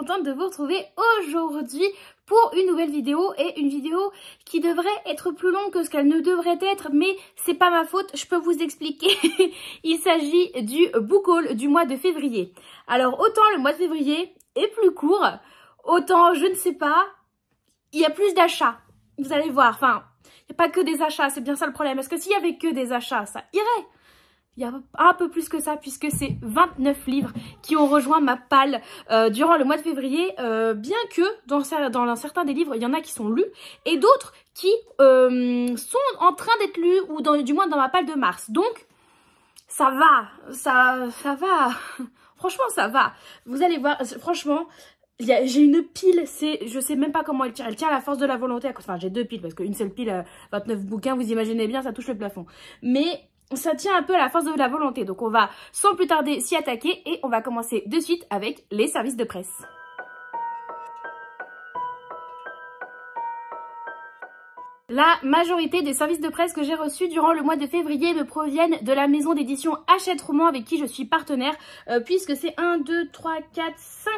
contente de vous retrouver aujourd'hui pour une nouvelle vidéo et une vidéo qui devrait être plus longue que ce qu'elle ne devrait être mais c'est pas ma faute, je peux vous expliquer. Il s'agit du book du mois de février. Alors autant le mois de février est plus court, autant je ne sais pas, il y a plus d'achats. Vous allez voir, enfin, il n'y a pas que des achats, c'est bien ça le problème. est- ce que s'il y avait que des achats, ça irait il y a un peu plus que ça puisque c'est 29 livres qui ont rejoint ma palle euh, durant le mois de février, euh, bien que dans, certains des livres, il y en a qui sont lus et d'autres qui euh, sont en train d'être lus ou du moins dans ma palle de mars. Donc, ça va, ça, ça va, franchement ça va. Vous allez voir, franchement, j'ai une pile, c'est, je sais même pas comment elle tient, Elle tient à la force de la volonté. Enfin, j'ai deux piles parce qu'une seule pile, 29 bouquins, vous imaginez bien, ça touche le plafond. Mais ça tient un peu à la force de la volonté. Donc on va sans plus tarder s'y attaquer et on va commencer de suite avec les services de presse. La majorité des services de presse que j'ai reçus durant le mois de février me proviennent de la maison d'édition Hachette Roman avec qui je suis partenaire euh, puisque c'est 1, 2, 3, 4,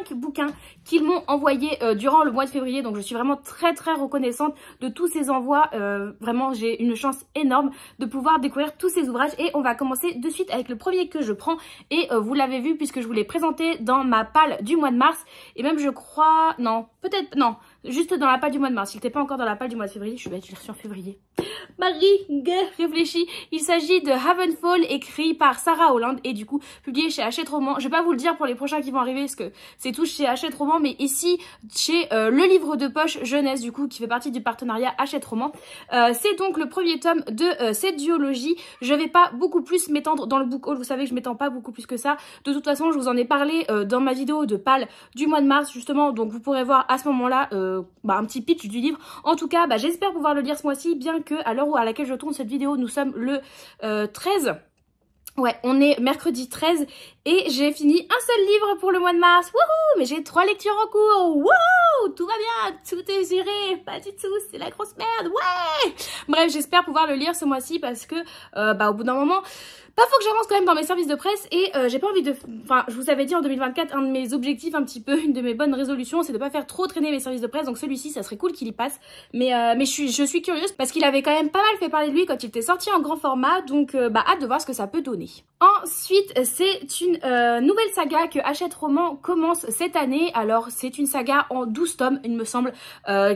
5 bouquins qu'ils m'ont envoyés euh, durant le mois de février. Donc je suis vraiment très très reconnaissante de tous ces envois. Euh, vraiment j'ai une chance énorme de pouvoir découvrir tous ces ouvrages et on va commencer de suite avec le premier que je prends et vous l'avez vu puisque je vous l'ai présenté dans ma palle du mois de mars et même je crois... Non, peut-être... Non, Juste dans la palle du mois de mars. Il n'était pas encore dans la palle du mois de février. Je vais bête, je reçu en février. Marie réfléchis. réfléchit. Il s'agit de Havenfall, écrit par Sarah Holland et du coup publié chez Hachette Roman. Je vais pas vous le dire pour les prochains qui vont arriver parce que c'est tout chez Hachette Roman, mais ici chez euh, le livre de poche jeunesse du coup qui fait partie du partenariat Hachette Roman. Euh, c'est donc le premier tome de euh, cette duologie. Je vais pas beaucoup plus m'étendre dans le book haul. Vous savez que je m'étends pas beaucoup plus que ça. De toute façon, je vous en ai parlé dans ma vidéo de pal du mois de mars justement, donc vous pourrez voir à ce moment-là bah, un petit pitch du livre. En tout cas, bah, j'espère pouvoir le lire ce mois-ci, bien que alors à laquelle je tourne cette vidéo, nous sommes le 13. Euh, ouais, on est mercredi 13 et j'ai fini un seul livre pour le mois de mars. Wouhou Mais j'ai trois lectures en cours. Wouhou Tout va bien, tout est géré. Pas du tout, c'est la grosse merde. Ouais Bref, j'espère pouvoir le lire ce mois-ci parce que, euh, bah, au bout d'un moment, pas faut que j'avance quand même dans mes services de presse et euh, j'ai pas envie de... Enfin, je vous avais dit en 2024, un de mes objectifs un petit peu, une de mes bonnes résolutions, c'est de pas faire trop traîner mes services de presse. Donc celui-ci, ça serait cool qu'il y passe. Mais, euh, mais je, suis, je suis curieuse parce qu'il avait quand même pas mal fait parler de lui quand il était sorti en grand format. Donc euh, bah hâte de voir ce que ça peut donner. Ensuite, c'est une nouvelle saga que Hachette Roman commence cette année. Alors c'est une saga en 12 tomes, il me semble,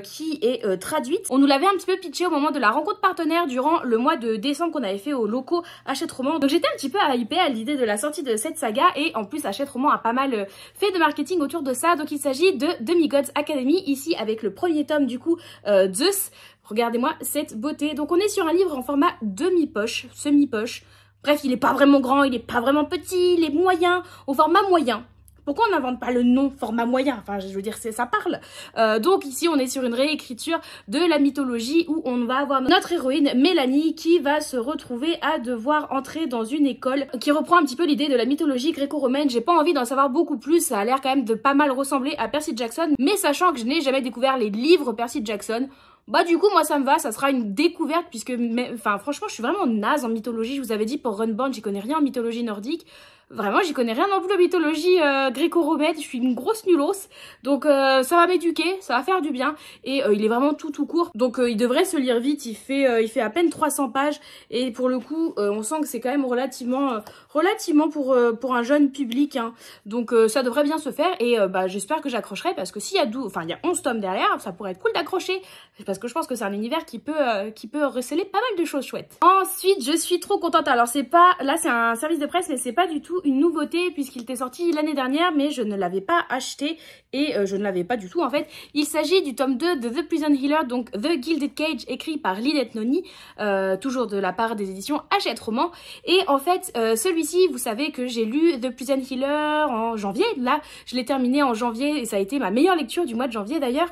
qui est traduite. On nous l'avait un petit peu pitché au moment de la rencontre partenaire durant le mois de décembre qu'on avait fait au locaux Hachette Roman. Donc j'étais un petit peu hypée à l'idée de la sortie de cette saga et en plus Hachette Roman a pas mal euh, fait de marketing autour de ça. Donc il s'agit de Demigods Academy ici avec le premier tome du coup euh, Zeus. Regardez-moi cette beauté. Donc on est sur un livre en format demi-poche, semi-poche. Bref, il n'est pas vraiment grand, il n'est pas vraiment petit, il est moyen, au format moyen. Pourquoi on n'invente pas le nom format moyen Enfin, je veux dire, ça parle. Euh, donc ici, on est sur une réécriture de la mythologie où on va avoir notre héroïne Mélanie qui va se retrouver à devoir entrer dans une école qui reprend un petit peu l'idée de la mythologie gréco-romaine. J'ai pas envie d'en savoir beaucoup plus, ça a l'air quand même de pas mal ressembler à Percy Jackson, mais sachant que je n'ai jamais découvert les livres Percy Jackson, bah du coup moi ça me va, ça sera une découverte puisque enfin franchement je suis vraiment naze en mythologie, je vous avais dit pour Runbound j'y connais rien en mythologie nordique. Vraiment, j'y connais rien en mythologie euh, gréco-romaine, je suis une grosse nulos. Donc euh, ça va m'éduquer, ça va faire du bien. Et euh, il est vraiment tout tout court, donc euh, il devrait se lire vite, il fait, il fait à peine 300 pages. Et pour le coup, on sent que c'est quand même relativement, relativement pour, pour un jeune public. Hein. Donc ça devrait bien se faire et bah, j'espère que j'accrocherai parce que s'il y a enfin il y a 11 tomes derrière, ça pourrait être cool d'accrocher. Parce que je pense que c'est un univers qui peut, qui peut receler pas mal de choses chouettes. Ensuite, je suis trop contente. Alors c'est pas, là c'est un service de presse mais c'est pas du tout une nouveauté puisqu'il était sorti l'année dernière, mais je ne l'avais pas acheté et euh, je ne l'avais pas du tout en fait. Il s'agit du tome 2 de The Prison Healer, donc The Gilded Cage, écrit par Lynette Noni, euh, toujours de la part des éditions Hachette Roman. Et en fait, euh, celui-ci, vous savez que j'ai lu The Prison Healer en janvier, là, je l'ai terminé en janvier et ça a été ma meilleure lecture du mois de janvier d'ailleurs.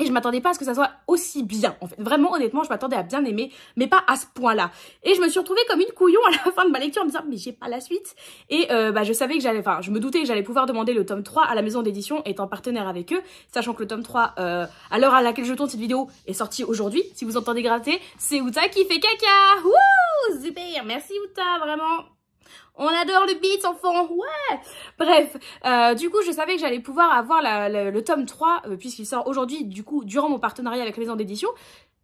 Et je m'attendais pas à ce que ça soit aussi bien, en fait. Vraiment, honnêtement, je m'attendais à bien aimer, mais pas à ce point-là. Et je me suis retrouvée comme une couillon à la fin de ma lecture en me disant, mais j'ai pas la suite. Et euh, bah, je savais que j'allais, enfin, je me doutais que j'allais pouvoir demander le tome 3 à la maison d'édition, étant partenaire avec eux, sachant que le tome 3, euh, à l'heure à laquelle je tourne cette vidéo, est sorti aujourd'hui. Si vous entendez gratter, c'est Uta qui fait caca Wouh Super Merci Uta, vraiment on adore le beat, enfant Ouais Bref, euh, du coup, je savais que j'allais pouvoir avoir le tome 3, euh, puisqu'il sort aujourd'hui, du coup, durant mon partenariat avec la maison d'édition,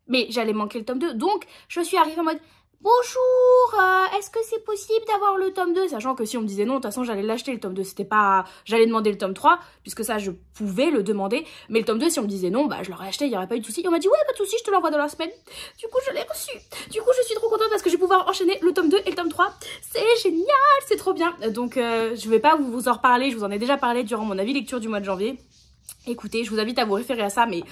mais j'allais manquer le tome 2. Donc, je suis arrivée en mode Bonjour, euh, est-ce que c'est possible d'avoir le tome 2 Sachant que si on me disait non, de toute façon j'allais l'acheter le tome 2, c'était pas... J'allais demander le tome 3, puisque ça je pouvais le demander, mais le tome 2, si on me disait non, bah je l'aurais acheté, il y aurait pas eu de soucis. on m'a dit ouais, pas de soucis, je te l'envoie dans la semaine. Du coup je l'ai reçu. Du coup je suis trop contente parce que je vais pouvoir enchaîner le tome 2 et le tome 3. C'est génial, c'est trop bien. Donc euh, je vais pas vous en reparler, je vous en ai déjà parlé durant mon avis lecture du mois de janvier. Écoutez, je vous invite à vous référer à ça, mais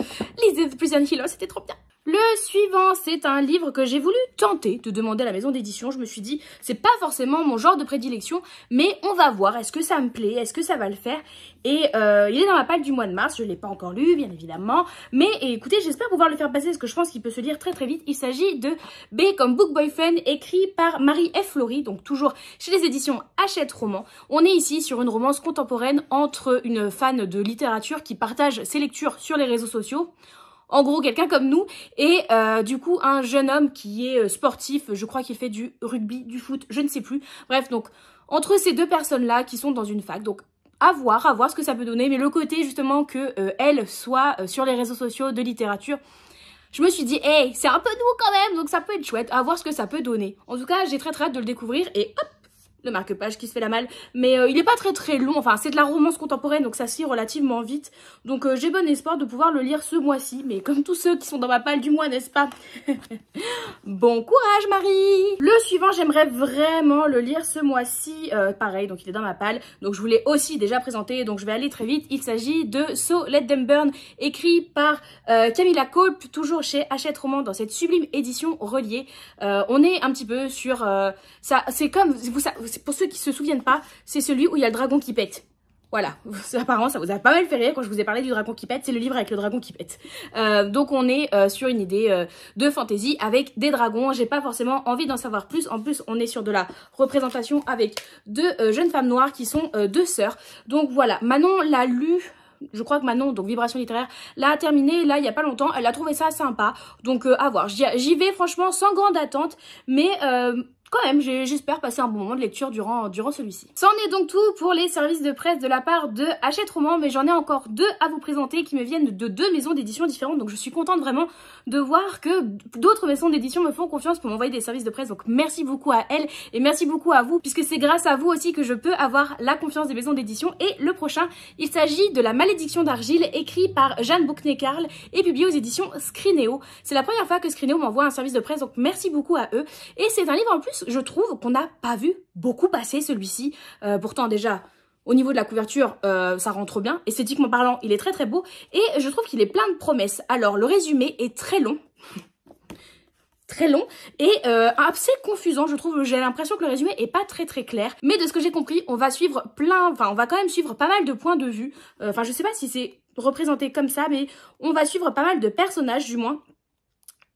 lisez The Prison c'était trop bien. Le suivant, c'est un livre que j'ai voulu tenter de demander à la maison d'édition. Je me suis dit, c'est pas forcément mon genre de prédilection, mais on va voir, est-ce que ça me plaît, est-ce que ça va le faire Et euh, il est dans ma palle du mois de mars, je ne l'ai pas encore lu, bien évidemment. Mais écoutez, j'espère pouvoir le faire passer, parce que je pense qu'il peut se lire très très vite. Il s'agit de B comme Book Boyfriend, écrit par Marie F. Flory, donc toujours chez les éditions Hachette Roman. On est ici sur une romance contemporaine entre une fan de littérature qui partage ses lectures sur les réseaux sociaux, en gros quelqu'un comme nous, et euh, du coup un jeune homme qui est euh, sportif, je crois qu'il fait du rugby, du foot, je ne sais plus. Bref, donc entre ces deux personnes-là qui sont dans une fac, donc à voir, à voir ce que ça peut donner, mais le côté justement que euh, soit sur les réseaux sociaux de littérature, je me suis dit, hey, c'est un peu doux quand même, donc ça peut être chouette, à voir ce que ça peut donner. En tout cas, j'ai très très hâte de le découvrir, et hop, le marque-page qui se fait la malle. Mais euh, il n'est pas très très long, enfin c'est de la romance contemporaine, donc ça se relativement vite. Donc euh, j'ai bon espoir de pouvoir le lire ce mois-ci, mais comme tous ceux qui sont dans ma palle du mois, n'est-ce pas Bon courage Marie Le suivant, j'aimerais vraiment le lire ce mois-ci. Euh, pareil, donc il est dans ma palle, donc je vous l'ai aussi déjà présenté, donc je vais aller très vite. Il s'agit de So Let Them Burn, écrit par Camilla Cole, toujours chez Hachette Roman, dans cette sublime édition reliée. on est un petit peu sur... ça, c'est comme... Vous, pour ceux qui ne se souviennent pas, c'est celui où il y a le dragon qui pète. Voilà, apparemment ça vous a pas mal fait rire quand je vous ai parlé du dragon qui pète, c'est le livre avec le dragon qui pète. Euh, donc on est euh, sur une idée euh, de fantasy avec des dragons, j'ai pas forcément envie d'en savoir plus, en plus on est sur de la représentation avec deux jeunes femmes noires qui sont deux sœurs. Donc voilà, Manon l'a lu, je crois que Manon, donc Vibration Littéraire, l'a terminé là il y a pas longtemps, elle a trouvé ça sympa, donc à voir. J'y vais franchement sans grande attente, mais quand même, j'espère passer un bon moment de lecture durant, durant celui-ci. C'en est donc tout pour les services de presse de la part de Hachette Roman, mais j'en ai encore deux à vous présenter qui me viennent de deux maisons d'édition différentes, donc je suis contente vraiment de voir que d'autres maisons d'édition me font confiance pour m'envoyer des services de presse, donc merci beaucoup à elles et merci beaucoup à vous, puisque c'est grâce à vous aussi que je peux avoir la confiance des maisons d'édition. Et le prochain, il s'agit de La Malédiction d'Argile, écrit par Jeanne Boucney-Karl et publié aux éditions Scrineo. C'est la première fois que Scrineo m'envoie un service de presse, donc merci beaucoup à eux. Et c'est un livre en plus je trouve qu'on n'a pas vu beaucoup passer celui-ci. Euh, pourtant déjà, au niveau de la couverture, ça euh, ça rentre bien. Esthétiquement parlant, il est très très beau. Et je trouve qu'il est plein de promesses. Alors, le résumé est très long. très long et euh, assez confusant je trouve j'ai l'impression que le résumé est pas très très clair mais de ce que j'ai compris on va suivre plein enfin on va quand même suivre pas mal de points de vue enfin je sais pas si c'est représenté comme ça mais on va suivre pas mal de personnages du moins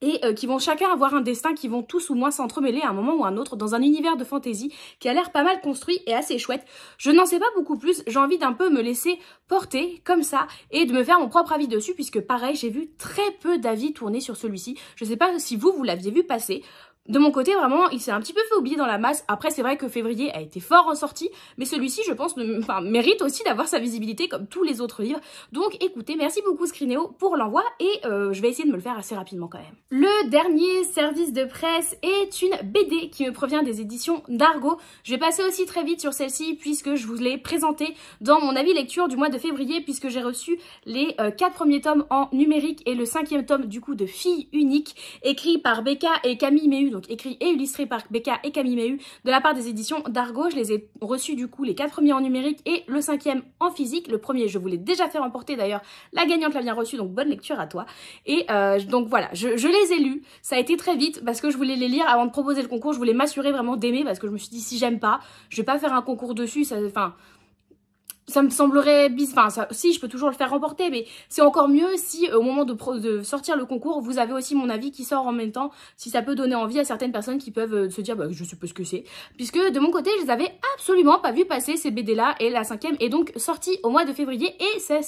et euh, qui vont chacun avoir un destin, qui vont tous ou moins s'entremêler à un moment ou à un autre dans un univers de fantasy qui a l'air pas mal construit et assez chouette. Je n'en sais pas beaucoup plus, j'ai envie d'un peu me laisser porter comme ça et de me faire mon propre avis dessus puisque pareil, j'ai vu très peu d'avis tourner sur celui-ci. Je ne sais pas si vous, vous l'aviez vu passer. De mon côté, vraiment, il s'est un petit peu fait oublier dans la masse. Après, c'est vrai que février a été fort ressorti, mais celui-ci, je pense, mérite aussi d'avoir sa visibilité comme tous les autres livres. Donc, écoutez, merci beaucoup Scrineo pour l'envoi et euh, je vais essayer de me le faire assez rapidement quand même. Le dernier service de presse est une BD qui me provient des éditions d'Argo. Je vais passer aussi très vite sur celle-ci puisque je vous l'ai présentée dans mon avis lecture du mois de février puisque j'ai reçu les 4 euh, quatre premiers tomes en numérique et le cinquième tome du coup de Fille unique écrit par Becca et Camille Mehud donc écrit et illustré par Becca et Camille Mehu de la part des éditions d'Argo. Je les ai reçus du coup les quatre premiers en numérique et le cinquième en physique. Le premier, je voulais déjà fait remporter d'ailleurs, la gagnante l'a bien reçu, donc bonne lecture à toi. Et euh, donc voilà, je, les ai lus, ça a été très vite parce que je voulais les lire avant de proposer le concours, je voulais m'assurer vraiment d'aimer parce que je me suis dit si j'aime pas, je vais pas faire un concours dessus, ça, enfin ça me semblerait bizarre. Enfin, si, je peux toujours le faire remporter, mais c'est encore mieux si euh, au moment de, de, sortir le concours, vous avez aussi mon avis qui sort en même temps, si ça peut donner envie à certaines personnes qui peuvent euh, se dire, bah, je sais pas ce que c'est. Puisque de mon côté, je les avais absolument pas vu passer ces BD-là, et la cinquième est donc sortie au mois de février, et c'est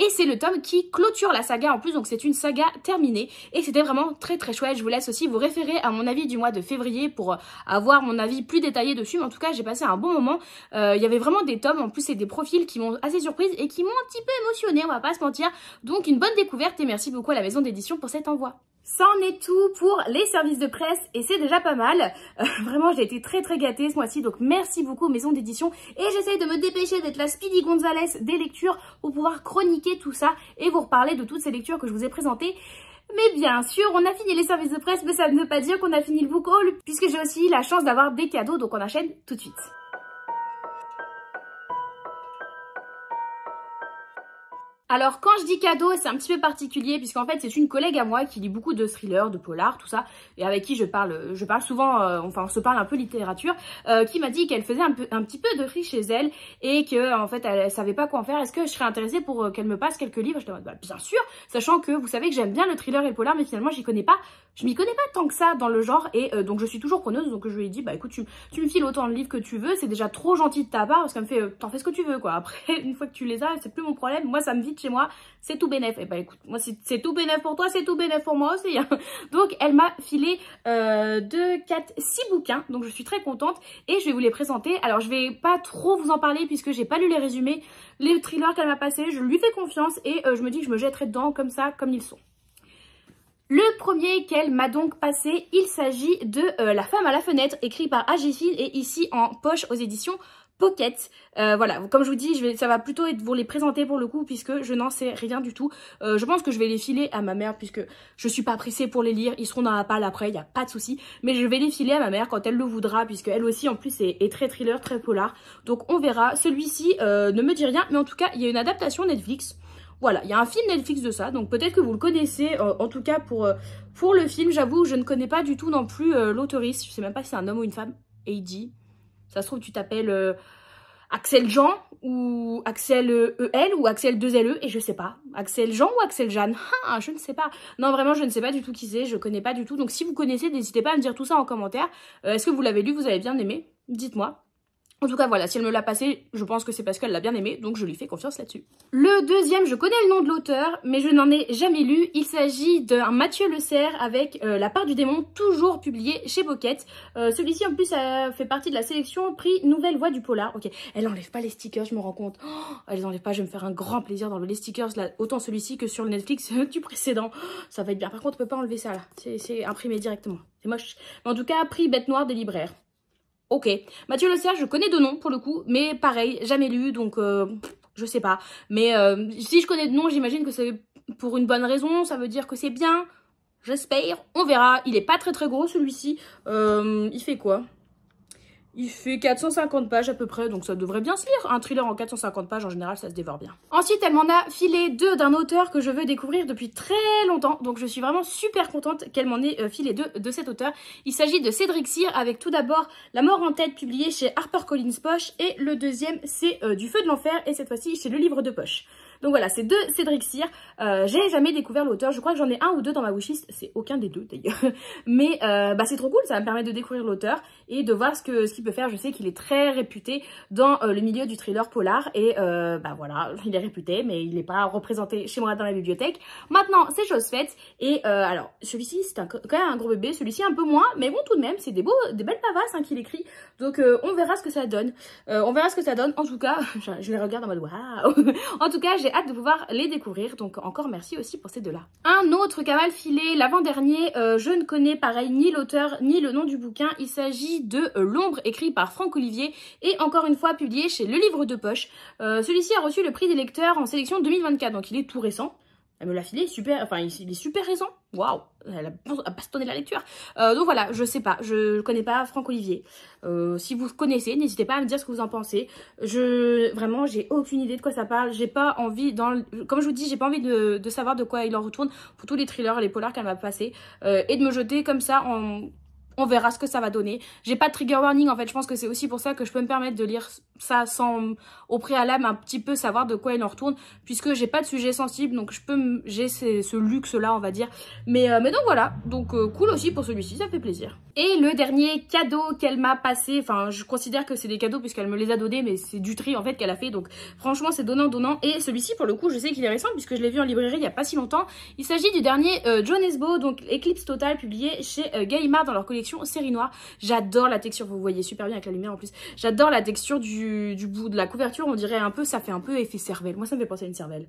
et c'est le tome qui clôture la saga en plus, donc c'est une saga terminée. Et c'était vraiment très très chouette. Je vous laisse aussi vous référer à mon avis du mois de février pour euh, avoir mon avis plus détaillé dessus. Mais en tout cas, j'ai passé un bon moment. Euh, il y avait vraiment des tomes, en plus et des profils qui m'ont assez surprise et qui m'ont un petit peu émotionnée, on va pas se mentir. Donc une bonne découverte et merci beaucoup à la maison d'édition pour cet envoi. C'en est tout pour les services de presse et c'est déjà pas mal. Euh, vraiment, j'ai été très très gâtée ce mois-ci, donc merci beaucoup Maison d'édition. Et j'essaye de me dépêcher d'être la Speedy Gonzalez des lectures pour pouvoir chroniquer tout ça et vous reparler de toutes ces lectures que je vous ai présentées. Mais bien sûr, on a fini les services de presse, mais ça ne veut pas dire qu'on a fini le book haul, puisque j'ai aussi la chance d'avoir des cadeaux, donc on enchaîne tout de suite. Alors quand je dis cadeau, c'est un petit peu particulier puisqu'en fait c'est une collègue à moi qui lit beaucoup de thrillers, de polars, tout ça, et avec qui je parle, je parle souvent, euh, enfin on se parle un peu littérature, euh, qui m'a dit qu'elle faisait un, petit peu de riz chez elle et que en fait elle, savait pas quoi en faire. Est-ce que je serais intéressée pour euh, qu'elle me passe quelques livres Je te bah, bien sûr, sachant que vous savez que j'aime bien le thriller et le polar, mais finalement j'y connais pas je m'y connais pas tant que ça dans le genre et euh, donc je suis toujours preneuse. Donc je lui ai dit, bah écoute, tu, me files autant de livres que tu veux. C'est déjà trop gentil de ta part parce qu'elle me fait, euh, t'en fais ce que tu veux quoi. Après, une fois que tu les as, c'est plus mon problème. Moi, ça me vide chez moi. C'est tout bénéf. Et eh bah ben, écoute, moi, c'est tout bénéf pour toi, c'est tout bénéf pour moi aussi. Hein. Donc elle m'a filé 2, 4, 6 bouquins. Donc je suis très contente et je vais vous les présenter. Alors je vais pas trop vous en parler puisque j'ai pas lu les résumés. Les thrillers qu'elle m'a passés, je lui fais confiance et euh, je me dis que je me jetterai dedans comme ça, comme ils sont. Le premier qu'elle m'a donc passé, il s'agit de euh, La femme à la fenêtre, écrit par Agifil et ici en poche aux éditions Pocket. Euh, voilà, comme je vous dis, je vais, ça va plutôt être vous les présenter pour le coup, puisque je n'en sais rien du tout. Euh, je pense que je vais les filer à ma mère, puisque je suis pas pressée pour les lire. Ils seront dans la palle après, il n'y a pas de souci. Mais je vais les filer à ma mère quand elle le voudra, puisque elle aussi, en plus, est, très thriller, très polar. Donc on verra. Celui-ci ne me dit rien, mais en tout cas, il y a une adaptation Netflix voilà, il y a un film Netflix de ça, donc peut-être que vous le connaissez, euh, en tout cas pour, euh, pour le film, j'avoue, je ne connais pas du tout non plus euh, l'autoriste, je sais même pas si c'est un homme ou une femme, Heidi, ça se trouve tu t'appelles Axel Jean ou Axel EL e ou Axel 2LE, et je sais pas, Axel Jean ou Axel Jeanne, ah, je ne sais pas, non vraiment je ne sais pas du tout qui c'est, je connais pas du tout, donc si vous connaissez, n'hésitez pas à me dire tout ça en commentaire, est-ce que vous l'avez lu, vous avez bien aimé, dites-moi, en tout cas, voilà, si elle me l'a passé, je pense que c'est parce qu'elle l'a bien aimé, donc je lui fais confiance là-dessus. Le deuxième, je connais le nom de l'auteur, mais je n'en ai jamais lu. Il s'agit d'un Mathieu Le Serre avec euh, La part du démon, toujours publié chez Boquette. Euh, celui-ci, en plus, fait partie de la sélection prix Nouvelle Voix du Polar. Ok, elle enlève pas les stickers, je me rends compte. Oh, elle les enlève pas, je vais me faire un grand plaisir dans les stickers, là, autant celui-ci que sur le Netflix du précédent. Oh, ça va être bien. Par contre, on peut pas enlever ça, là. C'est imprimé directement. C'est moche. en tout cas, prix Bête Noire des libraires. Ok. Mathieu Serre, je connais de nom pour le coup, mais pareil, jamais lu, donc euh, je sais pas. Mais euh, si je connais de nom, j'imagine que c'est pour une bonne raison, ça veut dire que c'est bien. J'espère, on verra. Il est pas très très gros celui-ci. Euh, il fait quoi il fait 450 pages à peu près, donc ça devrait bien se lire. Un thriller en 450 pages, en général, ça se dévore bien. Ensuite, elle m'en a filé deux d'un auteur que je veux découvrir depuis très longtemps, donc je suis vraiment super contente qu'elle m'en ait euh, filé deux de cet auteur. Il s'agit de Cédric Cyr, avec tout d'abord La mort en tête, publié chez HarperCollins Poche, et le deuxième, c'est euh, Du feu de l'enfer, et cette fois-ci c'est Le Livre de Poche. Donc voilà, c'est deux Cédric Cyr. Euh, j'ai jamais découvert l'auteur. Je crois que j'en ai un ou deux dans ma wishlist. C'est aucun des deux d'ailleurs. Mais bah, c'est trop cool, ça va me permettre de découvrir l'auteur et de voir ce que ce qu'il peut faire. Je sais qu'il est très réputé dans euh, le milieu du thriller polar et ben voilà, il est réputé mais il n'est pas représenté chez moi dans la bibliothèque. Maintenant, c'est chose faite et euh, alors celui-ci c'est quand même un gros bébé, celui-ci un peu moins, mais bon tout de même, c'est des beaux des belles pavasses hein, qu'il écrit. Donc on verra ce que ça donne. on verra ce que ça donne. En tout cas, je les regarde en mode waouh. en tout cas, j'ai hâte de pouvoir les découvrir. Donc encore merci aussi pour ces deux-là. Un autre caval filé l'avant-dernier, je ne connais pareil ni l'auteur ni le nom du bouquin. Il s'agit de euh, L'ombre, écrit par Franck Olivier et encore une fois publié chez Le Livre de Poche. Euh, celui-ci a reçu le prix des lecteurs en sélection 2024, donc il est tout récent. Elle ah, me l'a filé, super, enfin il est super récent. Waouh, elle a bastonné la lecture. Euh, donc voilà, je sais pas, je connais pas Franck Olivier. si vous connaissez, n'hésitez pas à me dire ce que vous en pensez. Je vraiment, j'ai aucune idée de quoi ça parle. J'ai pas envie, comme je vous dis, j'ai pas envie de, savoir de quoi il en retourne pour tous les thrillers, les polars qu'elle m'a passés et de me jeter comme ça en on verra ce que ça va donner. J'ai pas de trigger warning en fait, je pense que c'est aussi pour ça que je peux me permettre de lire ça sans au préalable un petit peu savoir de quoi il en retourne puisque j'ai pas de sujet sensible donc je peux j'ai ce luxe là on va dire. Mais euh, mais donc voilà, donc euh, cool aussi pour celui-ci, ça fait plaisir. Et le dernier cadeau qu'elle m'a passé, enfin je considère que c'est des cadeaux puisqu'elle me les a donnés mais c'est du tri en fait qu'elle a fait donc franchement c'est donnant donnant et celui-ci pour le coup je sais qu'il est récent puisque je l'ai vu en librairie il y a pas si longtemps. Il s'agit du dernier euh, John Esbo, donc Eclipse Total publié chez Gallimard dans leur collection série noire. J'adore la texture, vous voyez super bien avec la lumière en plus. J'adore la texture du, bout de la couverture, on dirait un peu, ça fait un peu effet cervelle. Moi ça me fait penser à une cervelle.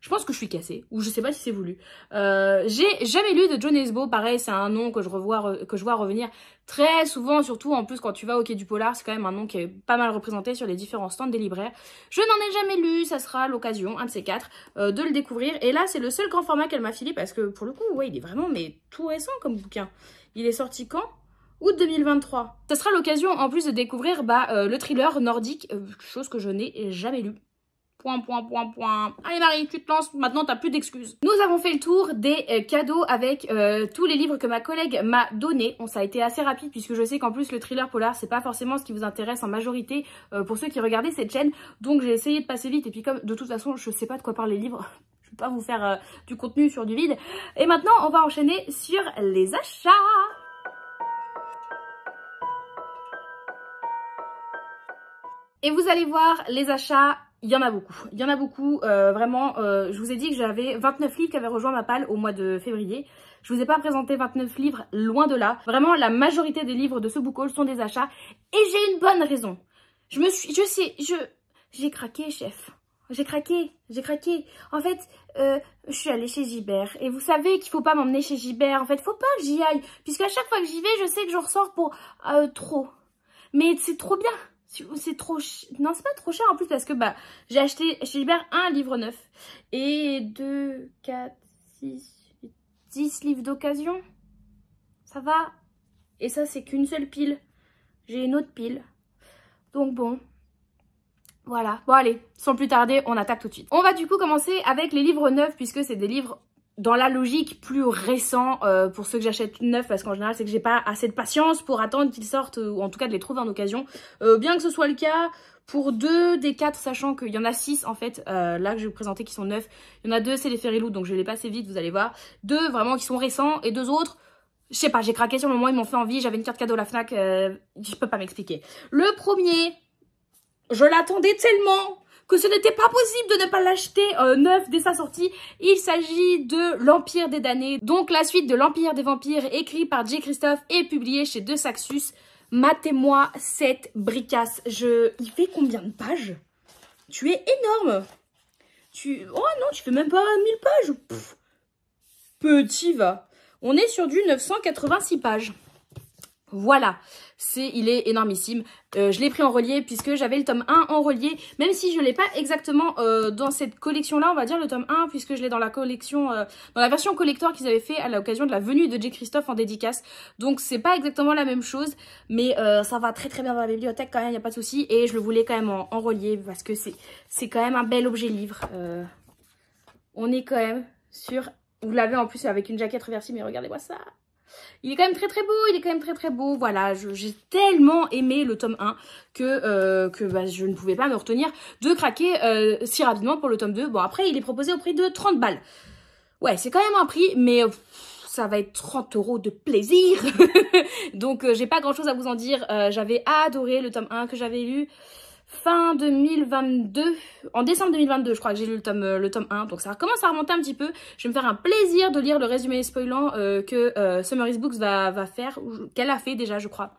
Je pense que je suis cassée, ou je sais pas si c'est voulu. Euh, j'ai jamais lu de John Esbo, pareil, c'est un nom que je revois, que je vois revenir très souvent, surtout en plus quand tu vas au Quai du Polar, c'est quand même un nom qui est pas mal représenté sur les différents stands des libraires. Je n'en ai jamais lu, ça sera l'occasion, un de ces quatre, euh, de le découvrir. Et là, c'est le seul grand format qu'elle m'a filé parce que pour le coup, ouais, il est vraiment mais tout récent comme bouquin. Il est sorti quand août 2023. Ça sera l'occasion en plus de découvrir bah, euh, le thriller nordique, euh, chose que je n'ai jamais lu. Point, point, point, point. Allez Marie, tu te lances, maintenant t'as plus d'excuses. Nous avons fait le tour des euh, cadeaux avec tous les livres que ma collègue m'a donnés. On, ça a été assez rapide puisque je sais qu'en plus le thriller polar, c'est pas forcément ce qui vous intéresse en majorité pour ceux qui regardaient cette chaîne. Donc j'ai essayé de passer vite et puis comme de toute façon je sais pas de quoi parler les livres, je vais pas vous faire du contenu sur du vide. Et maintenant on va enchaîner sur les achats Et vous allez voir, les achats, il y en a beaucoup. Il y en a beaucoup, euh, vraiment. Euh, je vous ai dit que j'avais 29 livres qui avaient rejoint ma palle au mois de février. Je vous ai pas présenté 29 livres, loin de là. Vraiment, la majorité des livres de ce book sont des achats. Et j'ai une bonne raison. Je me suis... Je sais... Je... J'ai craqué, chef. J'ai craqué, j'ai craqué. En fait, euh, je suis allée chez Gibert. Et vous savez qu'il faut pas m'emmener chez Gibert. En fait, faut pas que j'y aille. Puisque à chaque fois que j'y vais, je sais que je ressors pour trop. Mais c'est trop bien c'est trop non c'est pas trop cher en plus parce que bah j'ai acheté chez libère un livre neuf et 2 4 6 dix 10 livres d'occasion ça va et ça c'est qu'une seule pile j'ai une autre pile donc bon voilà, bon allez, sans plus tarder, on attaque tout de suite. On va du coup commencer avec les livres neufs puisque c'est des livres dans la logique plus récent euh, pour ceux que j'achète neuf parce qu'en général c'est que j'ai pas assez de patience pour attendre qu'ils sortent euh, ou en tout cas de les trouver en occasion. Euh, bien que ce soit le cas pour deux des quatre, sachant qu'il y en a six en fait, là que je vais vous présenter qui sont neufs, il y en a deux c'est les Loot donc je les passe vite, vous allez voir. Deux vraiment qui sont récents et deux autres je sais pas, j'ai craqué sur le moment, ils m'ont fait envie, j'avais une carte cadeau la Fnac, je peux pas m'expliquer. Le premier, je l'attendais tellement que ce n'était pas possible de ne pas l'acheter euh, neuf dès sa sortie. Il s'agit de L'Empire des damnés, donc la suite de L'Empire des vampires écrit par J. Christophe et publié chez De Saxus. Matez-moi cette bricasse. Je... Il fait combien de pages Tu es énorme tu... Oh non, tu fais même pas 1000 pages Petit va On est sur du 986 pages. Voilà il est énormissime. Euh, je l'ai pris en relié puisque j'avais le tome 1 en relié, même si je ne l'ai pas exactement euh, dans cette collection-là, on va dire le tome 1, puisque je l'ai dans la collection, euh, dans la version collector qu'ils avaient fait à l'occasion de la venue de J. Christophe en dédicace. Donc c'est pas exactement la même chose, mais ça va très très bien dans la bibliothèque quand même, il n'y a pas de souci. Et je le voulais quand même en, en relié parce que c'est quand même un bel objet livre. on est quand même sur... Vous l'avez en plus avec une jaquette reversible, mais regardez-moi ça il est quand même très très beau, il est quand même très très beau. Voilà, j'ai tellement aimé le tome 1 que, euh, que bah, je ne pouvais pas me retenir de craquer euh, si rapidement pour le tome 2. Bon, après, il est proposé au prix de 30 balles. Ouais, c'est quand même un prix, mais ça va être 30 euros de plaisir. Donc, euh, j'ai pas grand-chose à vous en dire. j'avais adoré le tome 1 que j'avais lu fin 2022, en décembre 2022, je crois que j'ai lu le tome, euh, le tome 1, donc ça commence à remonter un petit peu. Je vais me faire un plaisir de lire le résumé spoilant euh, que euh, Is Books va, va faire, qu'elle a fait déjà, je crois.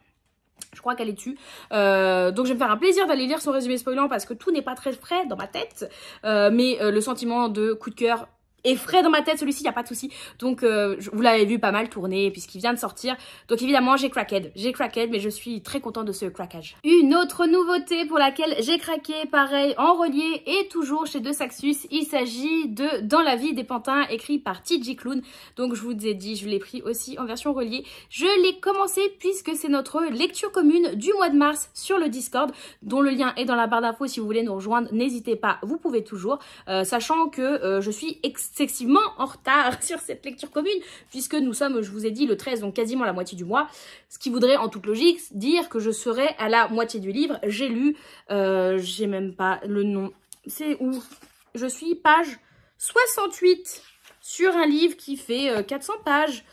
Je crois qu'elle est tue. Euh, donc je vais me faire un plaisir d'aller lire son résumé spoilant parce que tout n'est pas très frais dans ma tête. mais le sentiment de coup de cœur et frais dans ma tête celui-ci, il a pas de souci. Donc euh, vous l'avez vu pas mal tourner puisqu'il vient de sortir. Donc évidemment, j'ai craqué, j'ai craqué mais je suis très contente de ce craquage. Une autre nouveauté pour laquelle j'ai craqué, pareil, en relié et toujours chez Deux Saxus, il s'agit de Dans la vie des pantins écrit par TG Clown. Donc je vous ai dit, je l'ai pris aussi en version reliée. Je l'ai commencé puisque c'est notre lecture commune du mois de mars sur le Discord dont le lien est dans la barre d'infos si vous voulez nous rejoindre, n'hésitez pas, vous pouvez toujours euh, sachant que euh, je suis extrêmement excessivement en retard sur cette lecture commune, puisque nous sommes, je vous ai dit, le 13, donc quasiment la moitié du mois, ce qui voudrait en toute logique dire que je serai à la moitié du livre. J'ai lu, euh, j'ai même pas le nom, c'est où Je suis page 68 sur un livre qui fait 400 euh, pages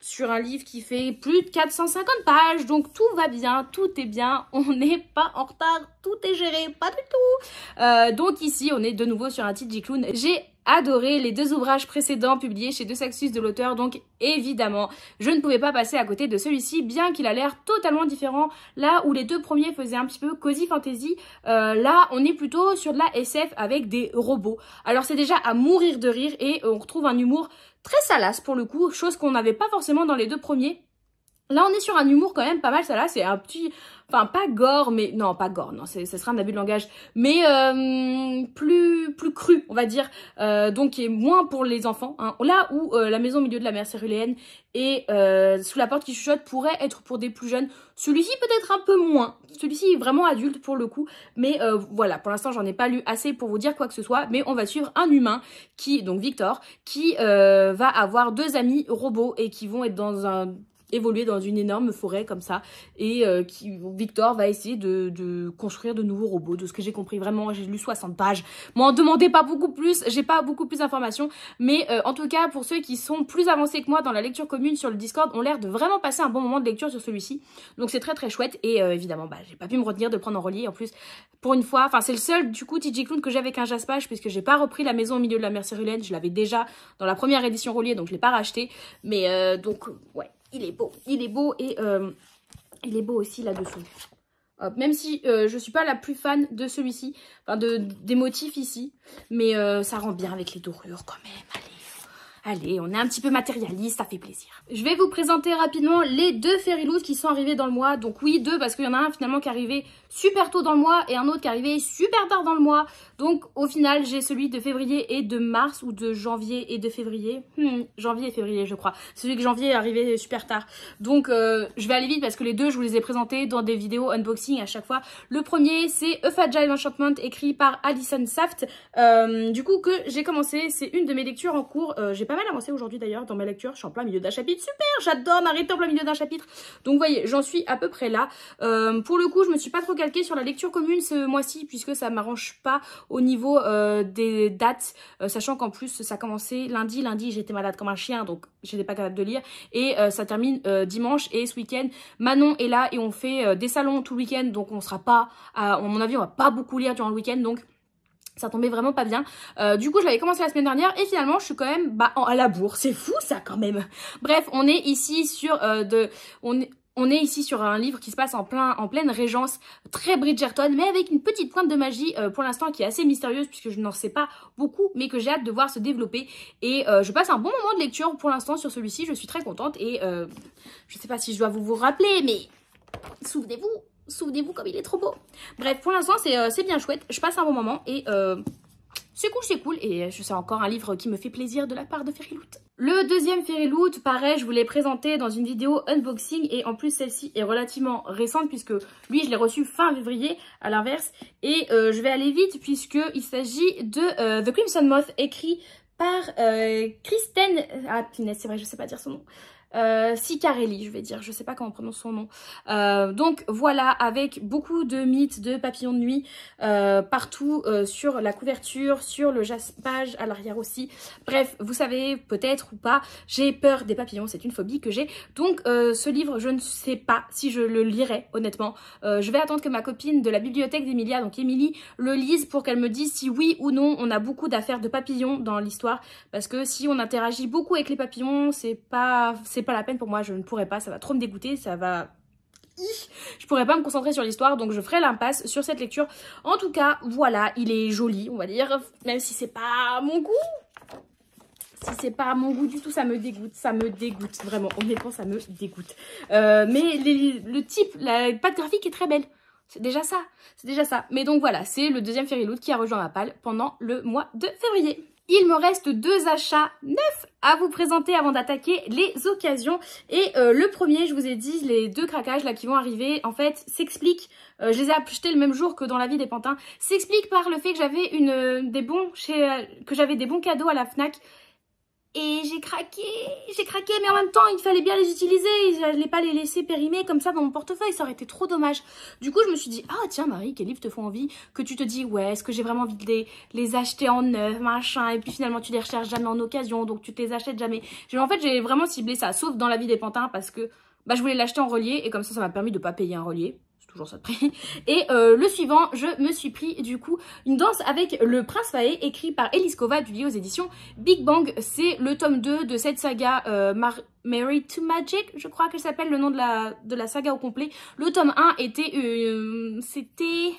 sur un livre qui fait plus de 450 pages. Donc tout va bien, tout est bien, on n'est pas en retard, tout est géré, pas du tout. Euh, donc ici, on est de nouveau sur un titre J-Clown. J'ai adoré les deux ouvrages précédents publiés chez Deux Saxus de l'auteur, donc évidemment, je ne pouvais pas passer à côté de celui-ci, bien qu'il a l'air totalement différent. Là où les deux premiers faisaient un petit peu cosy fantasy, euh, là on est plutôt sur de la SF avec des robots. Alors c'est déjà à mourir de rire et on retrouve un humour très salace pour le coup, chose qu'on n'avait pas forcément dans les deux premiers. Là, on est sur un humour quand même pas mal, salace et un petit, enfin pas gore, mais non, pas gore, non, ce sera un abus de langage, mais euh, plus plus cru, on va dire, euh, donc qui est moins pour les enfants. Hein. Là où euh, la maison au milieu de la mer céruléenne et sous la porte qui chuchote pourrait être pour des plus jeunes. Celui-ci peut-être un peu moins. Celui-ci est vraiment adulte pour le coup, mais voilà, pour l'instant j'en ai pas lu assez pour vous dire quoi que ce soit, mais on va suivre un humain qui, donc Victor, qui va avoir deux amis robots et qui vont être dans un évoluer dans une énorme forêt comme ça. Et euh, qui, Victor va essayer de, de, construire de nouveaux robots, de ce que j'ai compris. Vraiment, j'ai lu 60 pages. M'en demandez pas beaucoup plus, j'ai pas beaucoup plus d'informations. Mais euh, en tout cas, pour ceux qui sont plus avancés que moi dans la lecture commune sur le Discord, ont l'air de vraiment passer un bon moment de lecture sur celui-ci. Donc c'est très très chouette. Et euh, évidemment, bah, j'ai pas pu me retenir de prendre en relié. En plus, pour une fois, enfin c'est le seul du coup Clown que j'ai avec un jaspage puisque j'ai pas repris la maison au milieu de la mer Cérulaine Je l'avais déjà dans la première édition reliée, donc je l'ai pas racheté. Mais donc ouais, il est beau. Il est beau et euh, il est beau aussi là-dessous. Même si euh, je ne suis pas la plus fan de celui-ci, enfin de, des motifs ici, mais euh, ça rend bien avec les dorures quand même. Allez. Allez, on est un petit peu matérialiste, ça fait plaisir. Je vais vous présenter rapidement les deux Fairy qui sont arrivés dans le mois. Donc oui, deux parce qu'il y en a un finalement qui est arrivé super tôt dans le mois et un autre qui est arrivé super tard dans le mois. Donc au final, j'ai celui de février et de mars ou de janvier et de février. Hmm, janvier et février, je crois. Celui de janvier est arrivé super tard. Donc euh, je vais aller vite parce que les deux, je vous les ai présentés dans des vidéos unboxing à chaque fois. Le premier, c'est Fagile Enchantment écrit par Alison Saft. Euh, du coup, que j'ai commencé, c'est une de mes lectures en cours. Euh, pas mal avancé aujourd'hui d'ailleurs dans ma lecture. Je suis en plein milieu d'un chapitre. Super, j'adore m'arrêter en plein milieu d'un chapitre. Donc vous voyez, j'en suis à peu près là. Euh, pour le coup, je me suis pas trop calquée sur la lecture commune ce mois-ci puisque ça m'arrange pas au niveau euh, des dates. Euh, sachant qu'en plus, ça commençait lundi. Lundi, j'étais malade comme un chien, donc j'étais pas capable de lire. Et ça termine dimanche et ce week-end. Manon est là et on fait des salons tout le week-end. Donc on sera pas, à, à mon avis, on va pas beaucoup lire durant le week-end. Donc ça tombait vraiment pas bien. Euh, du coup, je l'avais commencé la semaine dernière et finalement, je suis quand même bah, en, à la bourre. C'est fou ça quand même. Bref, on est ici sur euh, de... On est, on est ici sur un livre qui se passe en, plein, en pleine régence, très Bridgerton, mais avec une petite pointe de magie euh, pour l'instant qui est assez mystérieuse puisque je n'en sais pas beaucoup, mais que j'ai hâte de voir se développer. Et je passe un bon moment de lecture pour l'instant sur celui-ci, je suis très contente et je je sais pas si je dois vous vous rappeler, mais Souvenez-vous, souvenez-vous comme il est trop beau. Bref, pour l'instant, c'est euh, bien chouette. Je passe un bon moment et euh, c'est cool, c'est cool. Et euh, je sais encore un livre qui me fait plaisir de la part de fairy Le deuxième Fairy Loot, pareil, je vous l'ai présenté dans une vidéo unboxing et en plus celle-ci est relativement récente puisque lui je l'ai reçu fin février à l'inverse et je vais aller vite puisqu'il s'agit de The Crimson Moth écrit par Kristen... Ah punaise, c'est vrai, je sais pas dire son nom cicarelli, euh, Sicarelli, je vais dire, je sais pas comment on prononce son nom. Euh, donc voilà, avec beaucoup de mythes de papillons de nuit euh, partout sur la couverture, sur le jaspage à l'arrière aussi. Bref, vous savez peut-être ou pas, j'ai peur des papillons, c'est une phobie que j'ai. Donc ce livre, je ne sais pas si je le lirai, honnêtement. je vais attendre que ma copine de la bibliothèque d'Emilia, donc Émilie, le lise pour qu'elle me dise si oui ou non on a beaucoup d'affaires de papillons dans l'histoire. Parce que si on interagit beaucoup avec les papillons, c'est pas pas la peine pour moi, je ne pourrais pas, ça va trop me dégoûter, ça va je pourrais pas me concentrer sur l'histoire donc je ferai l'impasse sur cette lecture en tout cas voilà il est joli on va dire même si c'est pas mon goût si c'est pas à mon goût du tout, ça me dégoûte, ça me dégoûte, vraiment, honnêtement, ça me dégoûte. Euh, mais le type, la pâte graphique est très belle, c'est déjà ça, c'est déjà ça. Mais donc voilà, c'est le deuxième Fairy Loot qui a rejoint ma palle pendant le mois de février. Il me reste deux achats neufs à vous présenter avant d'attaquer les occasions. Et euh, le premier, je vous ai dit, les deux craquages là qui vont arriver, en fait, s'expliquent, euh, je les ai achetés le même jour que dans la vie des pantins, s'explique par le fait que j'avais une euh, des bons chez que j'avais des bons cadeaux à la Fnac et j'ai craqué, j'ai craqué, mais en même temps, il fallait bien les utiliser. Je n'allais pas les laisser périmer comme ça dans mon portefeuille, ça aurait été trop dommage. Du coup, je me suis dit, ah tiens Marie, quels livres te font envie Que tu te dis, ouais, est-ce que j'ai vraiment envie de les, acheter en neuf, machin Et puis finalement, tu les recherches jamais en occasion, donc tu te les achètes jamais. En fait, j'ai vraiment ciblé ça, sauf dans la vie des pantins, parce que bah, je voulais l'acheter en relié, et comme ça, ça m'a permis de pas payer un relié toujours ça de prix. Et euh, le suivant, je me suis pris du coup une danse avec le prince Faé, écrit par Eliskova, publié aux éditions Big Bang. C'est le tome 2 de cette saga euh, Mary to Magic, je crois qu'elle s'appelle le nom de la, de la saga au complet. Le tome 1 était... Euh, c'était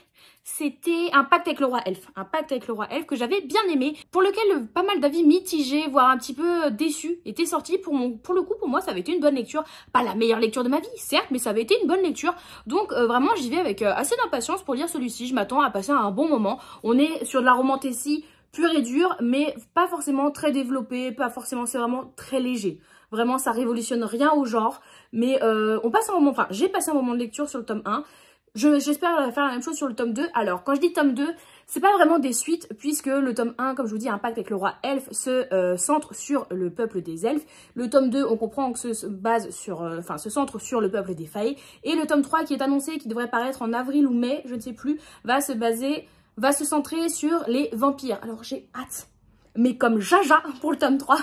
c'était un pacte avec le roi Elf, Un pacte avec le roi Elf que j'avais bien aimé, pour lequel pas mal d'avis mitigés, voire un petit peu euh, déçus, étaient sortis. Pour, pour le coup, pour moi, ça avait été une bonne lecture. Pas la meilleure lecture de ma vie, certes, mais ça avait été une bonne lecture. Donc euh, vraiment, j'y vais avec euh, assez d'impatience pour lire celui-ci. Je m'attends à passer un bon moment. On est sur de la romantétie pure et dure, mais pas forcément très développée, pas forcément, c'est vraiment très léger. Vraiment, ça révolutionne rien au genre, mais on passe un moment, enfin, j'ai passé un moment de lecture sur le tome 1, J'espère faire la même chose sur le tome 2. Alors, quand je dis tome 2, c'est pas vraiment des suites, puisque le tome 1, comme je vous dis, un pacte avec le roi Elf, se euh, centre sur le peuple des elfes. Le tome 2, on comprend que se, base sur, euh, enfin, se centre sur le peuple des failles. Et le tome 3, qui est annoncé, qui devrait paraître en avril ou mai, je ne sais plus, va se baser, va se centrer sur les vampires. Alors, j'ai hâte mais comme Jaja pour le tome 3.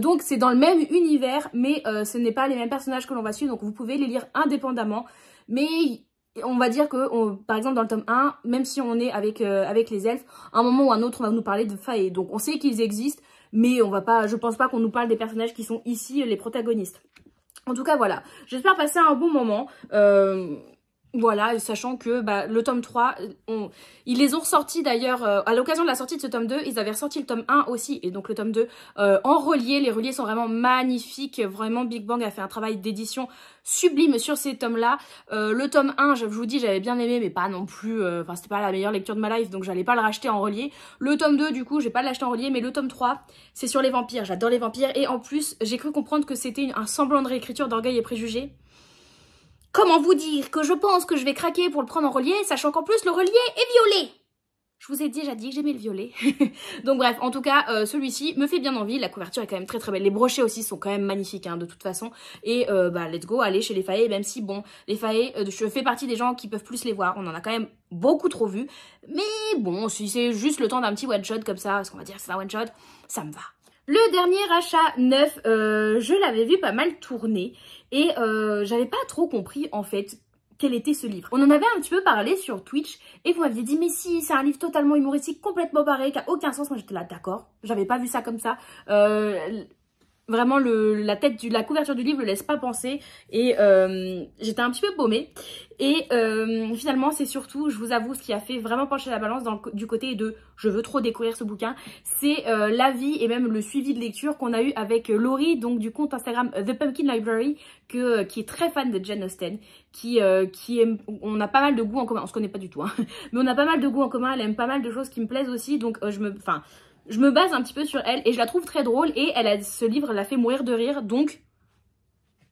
Donc c'est dans le même univers, mais euh, ce n'est pas les mêmes personnages que l'on va suivre, donc vous pouvez les lire indépendamment. Mais on va dire que, par exemple, dans le tome 1, même si on est avec, euh, avec les elfes, à un moment ou un autre, on va nous parler de Fae. Donc, on sait qu'ils existent, mais on va pas, je pense pas qu'on nous parle des personnages qui sont ici euh, les protagonistes. En tout cas, voilà. J'espère passer un bon moment. Euh, voilà, sachant que bah, le tome 3, euh, ils les ont ressortis d'ailleurs, euh, à l'occasion de la sortie de ce tome 2, ils avaient ressorti le tome 1 aussi, et donc le tome 2 euh, en relié, les reliés sont vraiment magnifiques, vraiment Big Bang a fait un travail d'édition sublime sur ces tomes-là. le tome 1, je vous dis, j'avais bien aimé, mais pas non plus, enfin c'était pas la meilleure lecture de ma life, donc j'allais pas le racheter en relié. Le tome 2, du coup, j'ai pas l'acheté en relié, mais le tome 3, c'est sur les vampires, j'adore les vampires, et en plus, j'ai cru comprendre que c'était un semblant de réécriture d'Orgueil et Préjugés, Comment vous dire que je pense que je vais craquer pour le prendre en relié, sachant qu'en plus le relié est violet je vous ai déjà dit que j'aimais le violet. Donc bref, en tout cas, euh, celui-ci me fait bien envie. La couverture est quand même très très belle. Les brochets aussi sont quand même magnifiques hein, de toute façon. Et euh, bah let's go, aller chez les faillés, même si bon, les faillés, euh, je fais partie des gens qui peuvent plus les voir. On en a quand même beaucoup trop vu. Mais bon, si c'est juste le temps d'un petit one-shot comme ça, parce qu'on va dire c'est un one-shot, ça me va. Le dernier achat neuf, je l'avais vu pas mal tourner et euh, j'avais pas trop compris en fait quel était ce livre. On en avait un petit peu parlé sur Twitch et vous m'aviez dit mais si c'est un livre totalement humoristique, complètement barré, qui a aucun sens. Moi j'étais là d'accord, j'avais pas vu ça comme ça. Euh, Vraiment, le, la tête du, la couverture du livre ne laisse pas penser et euh, j'étais un petit peu paumée. Et euh, finalement, c'est surtout, je vous avoue, ce qui a fait vraiment pencher la balance dans du côté de « je veux trop découvrir ce bouquin », c'est euh, l'avis et même le suivi de lecture qu'on a eu avec euh, Laurie, donc du compte Instagram The Pumpkin Library, que, qui est très fan de Jane Austen, qui, qui aime, on a pas mal de goûts en commun, on se connaît pas du tout, hein, mais on a pas mal de goûts en commun, elle aime pas mal de choses qui me plaisent aussi, donc je me, enfin, je me base un petit peu sur elle et je la trouve très drôle et elle a, ce livre l'a fait mourir de rire donc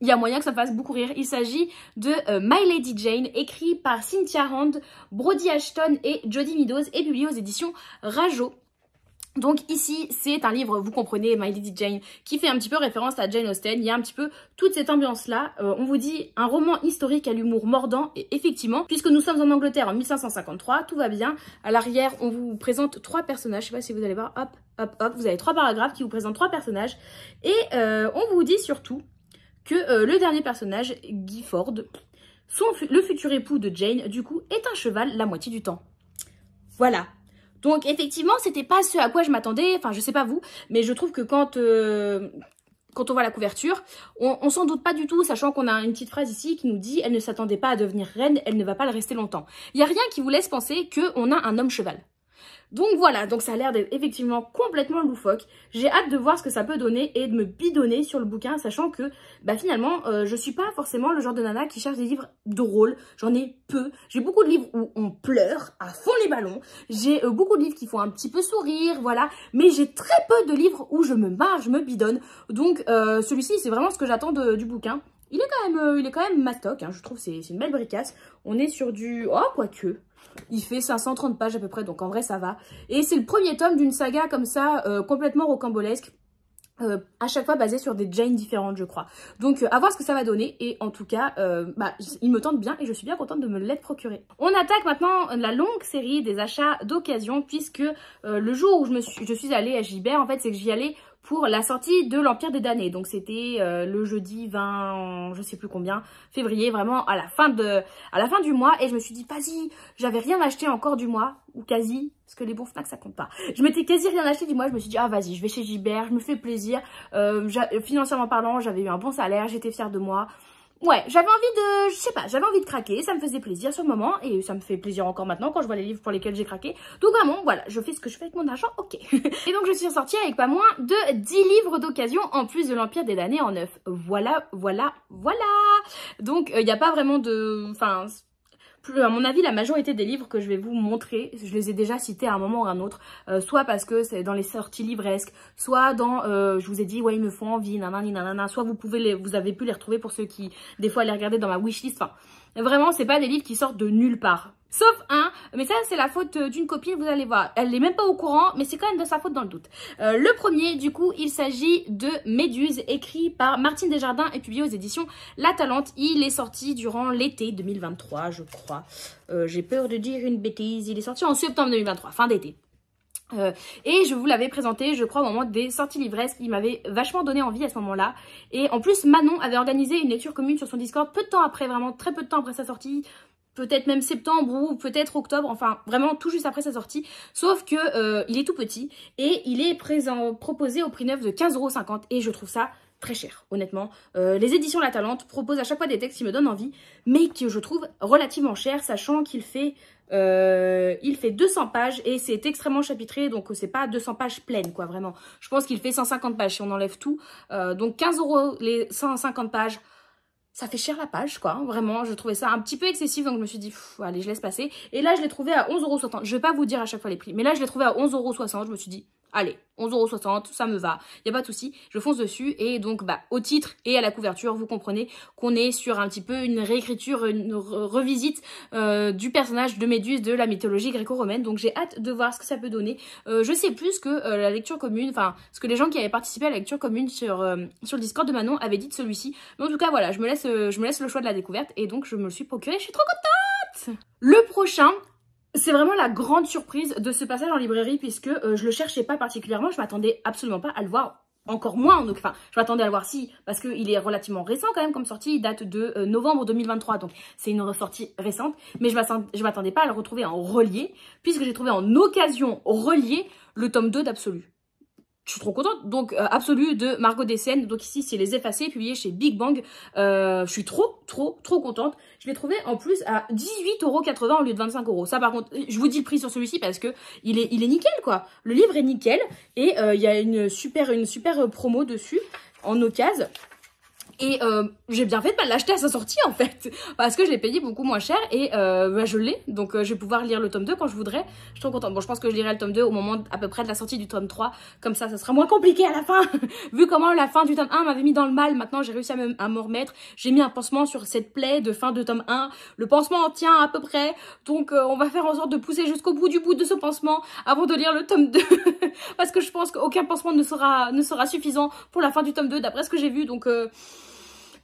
il y a moyen que ça fasse beaucoup rire. Il s'agit de euh, My Lady Jane, écrit par Cynthia Rand, Brody Ashton et Jody Meadows et publié aux éditions Rajo. Donc ici, c'est un livre, vous comprenez, My Lady Jane, qui fait un petit peu référence à Jane Austen. Il y a un petit peu toute cette ambiance-là. Euh, on vous dit un roman historique à l'humour mordant. Et effectivement, puisque nous sommes en Angleterre en 1553, tout va bien. À l'arrière, on vous présente trois personnages. Je sais pas si vous allez voir, hop, hop, hop. Vous avez trois paragraphes qui vous présentent trois personnages. Et euh, on vous dit surtout que euh, le dernier personnage, Guy Ford, le futur époux de Jane, du coup, est un cheval la moitié du temps. Voilà, donc effectivement, c'était pas ce à quoi je m'attendais, enfin je sais pas vous, mais je trouve que quand euh, quand on voit la couverture, on, on s'en doute pas du tout, sachant qu'on a une petite phrase ici qui nous dit « Elle ne s'attendait pas à devenir reine, elle ne va pas le rester longtemps ». Il n'y a rien qui vous laisse penser qu'on a un homme cheval. Donc voilà, donc ça a l'air d'être effectivement complètement loufoque. J'ai hâte de voir ce que ça peut donner et de me bidonner sur le bouquin, sachant que bah finalement, je euh, je suis pas forcément le genre de nana qui cherche des livres drôles. J'en ai peu. J'ai beaucoup de livres où on pleure à fond les ballons. J'ai euh, beaucoup de livres qui font un petit peu sourire, voilà. Mais j'ai très peu de livres où je me marre, je me bidonne. Donc euh, celui-ci, c'est vraiment ce que j'attends du bouquin. Il est quand même, il est quand même mastoc, hein. je trouve c'est une belle bricasse. On est sur du... Oh, que... Il fait 530 pages à peu près, donc en vrai ça va. Et c'est le premier tome d'une saga comme ça, euh, complètement rocambolesque. Euh, à chaque fois basé sur des Jane différentes, je crois. Donc, euh, à voir ce que ça va donner. Et en tout cas, bah, il me tente bien et je suis bien contente de me l'être procuré. On attaque maintenant la longue série des achats d'occasion, puisque le jour où je, suis, je allée à Gilbert, en fait, c'est que j'y allais pour la sortie de l'Empire des damnés. Donc c'était euh, le jeudi 20, je sais plus combien, février, vraiment à la fin de, à la fin du mois. Et je me suis dit, vas-y, j'avais rien acheté encore du mois, ou quasi, parce que les bons Fnac ça compte pas. Je m'étais quasi rien acheté du mois, je me suis dit, ah vas-y, je vais chez Gibert, je me fais plaisir. Euh, euh, financièrement parlant, j'avais eu un bon salaire, j'étais fière de moi ouais, j'avais envie de, je sais pas, j'avais envie de craquer, ça me faisait plaisir ce le moment et ça me fait plaisir encore maintenant quand je vois les livres pour lesquels j'ai craqué. Donc vraiment, voilà, je fais ce que je fais avec mon argent, ok. et donc je suis ressortie avec pas moins de 10 livres d'occasion en plus de l'Empire des damnés en neuf. Voilà, voilà, voilà. Donc il euh, n'y a pas vraiment de, enfin à mon avis, la majorité des livres que je vais vous montrer, je les ai déjà cités à un moment ou à un autre, euh, soit parce que c'est dans les sorties livresques, soit dans, euh, je vous ai dit, ouais, ils me font envie, nanana nanana, soit vous pouvez les, vous avez pu les retrouver pour ceux qui, des fois, les regardaient dans ma wishlist, enfin, vraiment, c'est pas des livres qui sortent de nulle part. Sauf un, mais ça c'est la faute euh, d'une copine, vous allez voir. Elle n'est même pas au courant, mais c'est quand même de sa faute dans le doute. Euh, le premier, du coup, il s'agit de Méduse, écrit par Martine Desjardins et publié aux éditions La Talente. Il est sorti durant l'été 2023, je crois. Euh, j'ai peur de dire une bêtise. Il est sorti en septembre 2023, fin d'été. et je vous l'avais présenté, je crois, au moment des sorties livresques. Il m'avait vachement donné envie à ce moment-là. Et en plus, Manon avait organisé une lecture commune sur son Discord peu de temps après, vraiment très peu de temps après sa sortie peut-être même septembre ou peut-être octobre, enfin vraiment tout juste après sa sortie. Sauf que euh, il est tout petit et il est présent, proposé au prix neuf de 15,50€ et je trouve ça très cher, honnêtement. Euh, les éditions La Talente proposent à chaque fois des textes qui me donnent envie, mais que je trouve relativement cher, sachant qu'il fait, euh, il fait 200 pages et c'est extrêmement chapitré, donc c'est pas 200 pages pleines, quoi, vraiment. Je pense qu'il fait 150 pages si on enlève tout. donc 15 euros les 150 pages, ça fait cher la page, quoi. Vraiment, je trouvais ça un petit peu excessif, donc je me suis dit, allez, je laisse passer. Et là, je l'ai trouvé à 11,60€. Je vais pas vous dire à chaque fois les prix, mais là, je l'ai trouvé à 11,60€. Je me suis dit, Allez, 11,60€, ça me va, il a pas de souci, je fonce dessus. Et donc, bah, au titre et à la couverture, vous comprenez qu'on est sur un petit peu une réécriture, une revisite euh, du personnage de Méduse de la mythologie gréco-romaine. Donc, j'ai hâte de voir ce que ça peut donner. Euh, je sais plus que euh, la lecture commune, enfin, ce que les gens qui avaient participé à la lecture commune sur, sur le Discord de Manon avaient dit de celui-ci. Mais en tout cas, voilà, je me, laisse, je me laisse le choix de la découverte et donc je me le suis procuré, je suis trop contente le prochain, c'est vraiment la grande surprise de ce passage en librairie puisque euh, je le cherchais pas particulièrement, je m'attendais absolument pas à le voir encore moins, enfin, je m'attendais à le voir si, parce qu'il est relativement récent quand même comme sortie, il date de euh, novembre 2023, donc c'est une ressortie récente, mais je m'attendais pas à le retrouver en relié, puisque j'ai trouvé en occasion relié le tome 2 d'Absolu je suis trop contente. Donc, euh, absolue de Margot Dessen. Donc ici, c'est Les Effacés, publiés chez Big Bang. Euh, je suis trop, trop, trop contente. Je l'ai trouvé en plus à 18,80€ au lieu de 25€. Ça, par contre, euh, je vous dis le prix sur celui-ci parce que il est, il est nickel, quoi. Le livre est nickel et il y a une super, une super promo dessus en occasion. Et euh, j'ai bien fait de pas l'acheter à sa sortie en fait, parce que je l'ai payé beaucoup moins cher et euh, bah, je l'ai, donc euh, je vais pouvoir lire le tome 2 quand je voudrais. Je suis trop contente. Bon, je pense que je lirai le tome 2 au moment à peu près de la sortie du tome 3, comme ça, ça sera moins compliqué à la fin. Vu comment la fin du tome 1 m'avait mis dans le mal, maintenant j'ai réussi à me remettre. J'ai mis un pansement sur cette plaie de fin de tome 1. Le pansement en tient à peu près, donc euh, on va faire en sorte de pousser jusqu'au bout du bout de ce pansement avant de lire le tome 2, parce que je pense qu'aucun pansement ne sera ne sera suffisant pour la fin du tome 2 d'après ce que j'ai vu, donc euh,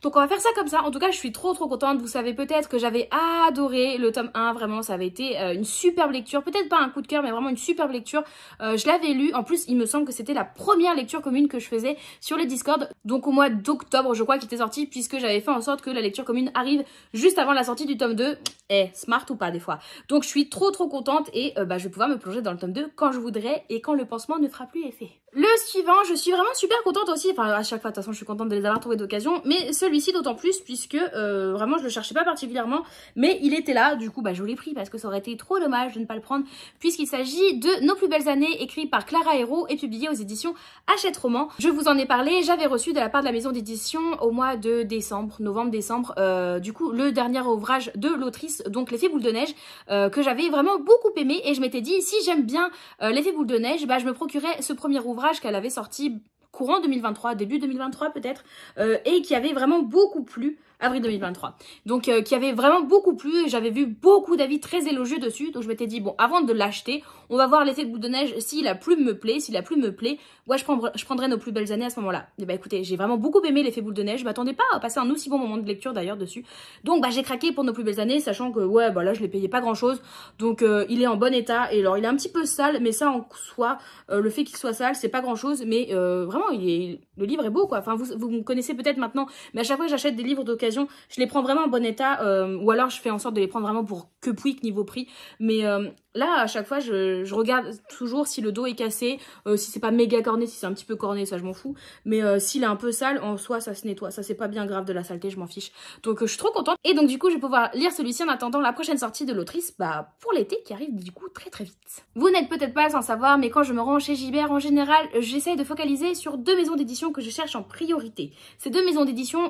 donc on va faire ça comme ça. En tout cas, je suis trop trop contente. Vous savez peut-être que j'avais adoré le tome 1. Vraiment, ça avait été euh, une superbe lecture. Peut-être pas un coup de cœur, mais vraiment une superbe lecture. Euh, je l'avais lu. En plus, il me semble que c'était la première lecture commune que je faisais sur le Discord. Donc au mois d'octobre, je crois qu'il était sorti, puisque j'avais fait en sorte que la lecture commune arrive juste avant la sortie du tome 2. Eh, smart ou pas des fois. Donc je suis trop trop contente et euh, bah, je vais pouvoir me plonger dans le tome 2 quand je voudrais et quand le pansement ne fera plus effet. Le suivant, je suis vraiment super contente aussi, enfin à chaque fois de toute façon je suis contente de les avoir trouvés d'occasion, mais celui-ci d'autant plus puisque euh, vraiment je le cherchais pas particulièrement, mais il était là, du coup bah je l'ai pris parce que ça aurait été trop dommage de ne pas le prendre puisqu'il s'agit de Nos plus belles années écrit par Clara Hérault et publié aux éditions Hachette Roman. Je vous en ai parlé, j'avais reçu de la part de la maison d'édition au mois de décembre, novembre-décembre, euh, du coup le dernier ouvrage de l'autrice, donc L'effet boule de neige, euh, que j'avais vraiment beaucoup aimé et je m'étais dit si j'aime bien L'effet boule de neige, bah je me procurais ce premier ouvrage qu'elle avait sorti courant 2023, début 2023 peut-être, euh, et qui avait vraiment beaucoup plu avril 2023. Donc euh, qui avait vraiment beaucoup plu et j'avais vu beaucoup d'avis très élogieux dessus. Donc je m'étais dit bon avant de l'acheter, on va voir l'effet de boule de neige si la plume me plaît, si la plume me plaît, ouais je, prendrai, je prendrai nos plus belles années à ce moment-là. Et eh bah ben, écoutez, j'ai vraiment beaucoup aimé l'effet boule de neige, je m'attendais pas à passer un aussi bon moment de lecture d'ailleurs dessus. Donc bah j'ai craqué pour nos plus belles années, sachant que ouais bah là je l'ai payé pas grand chose. Donc euh, il est en bon état et alors il est un petit peu sale, mais ça en soi, euh, le fait qu'il soit sale, c'est pas grand chose, mais vraiment il est le livre est beau quoi. Enfin, vous, vous me connaissez peut-être maintenant, mais à chaque fois que j'achète des livres d'occasion, je les prends vraiment en bon état, euh, ou alors je fais en sorte de les prendre vraiment pour que pouic niveau prix. Mais euh, Là, à chaque fois, je, regarde toujours si le dos est cassé, euh, si c'est pas méga corné, si c'est un petit peu corné, ça je m'en fous. Mais euh, s'il est un peu sale, en soi, ça se nettoie. Ça, c'est pas bien grave de la saleté, je m'en fiche. Donc, euh, je suis trop contente. Et donc, du coup, je vais pouvoir lire celui-ci en attendant la prochaine sortie de l'autrice bah, pour l'été qui arrive du coup très très vite. Vous n'êtes peut-être pas sans savoir, mais quand je me rends chez Gibert, en général, j'essaye de focaliser sur deux maisons d'édition que je cherche en priorité. Ces deux maisons d'édition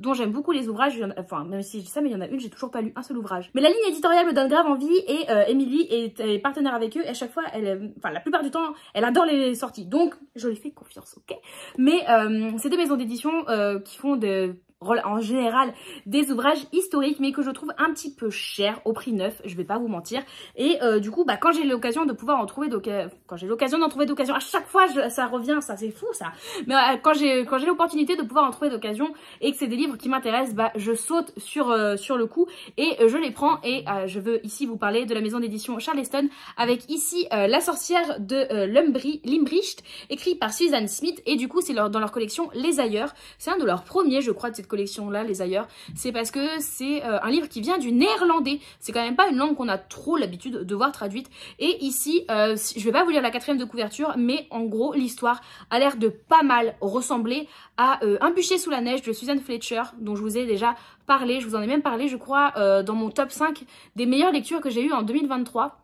dont j'aime beaucoup les ouvrages, enfin, même si je dis ça, mais il y en a une, j'ai toujours pas lu un seul ouvrage. Mais la ligne éditoriale d'un grave envie et Emily partenaire avec eux. Et à chaque fois, elle, enfin, la plupart du temps, elle adore les sorties. Donc, je lui fais confiance, ok Mais euh, c'est des maisons d'édition euh, qui font de, en général des ouvrages historiques mais que je trouve un petit peu cher au prix neuf, je vais pas vous mentir. Et euh, du coup, bah, quand j'ai l'occasion de pouvoir en trouver d'occasion, quand j'ai l'occasion d'en trouver d'occasion, à chaque fois ça revient, ça c'est fou ça. Mais euh, quand j'ai quand j'ai l'opportunité de pouvoir en trouver d'occasion et que c'est des livres qui m'intéressent, bah je saute sur euh, sur le coup et je les prends et je veux ici vous parler de la maison d'édition Charleston avec ici La sorcière de Limbricht écrit par Suzanne Smith et du coup, c'est dans leur collection Les ailleurs. C'est un de leurs premiers, je crois de cette collection-là, les ailleurs, c'est parce que c'est euh, un livre qui vient du néerlandais. C'est quand même pas une langue qu'on a trop l'habitude de voir traduite. Et ici, euh, je vais pas vous lire la quatrième de couverture, mais en gros, l'histoire a l'air de pas mal ressembler à euh, Un bûcher sous la neige de Suzanne Fletcher, dont je vous ai déjà parlé. Je vous en ai même parlé, je crois, dans mon top 5 des meilleures lectures que j'ai eues en 2023.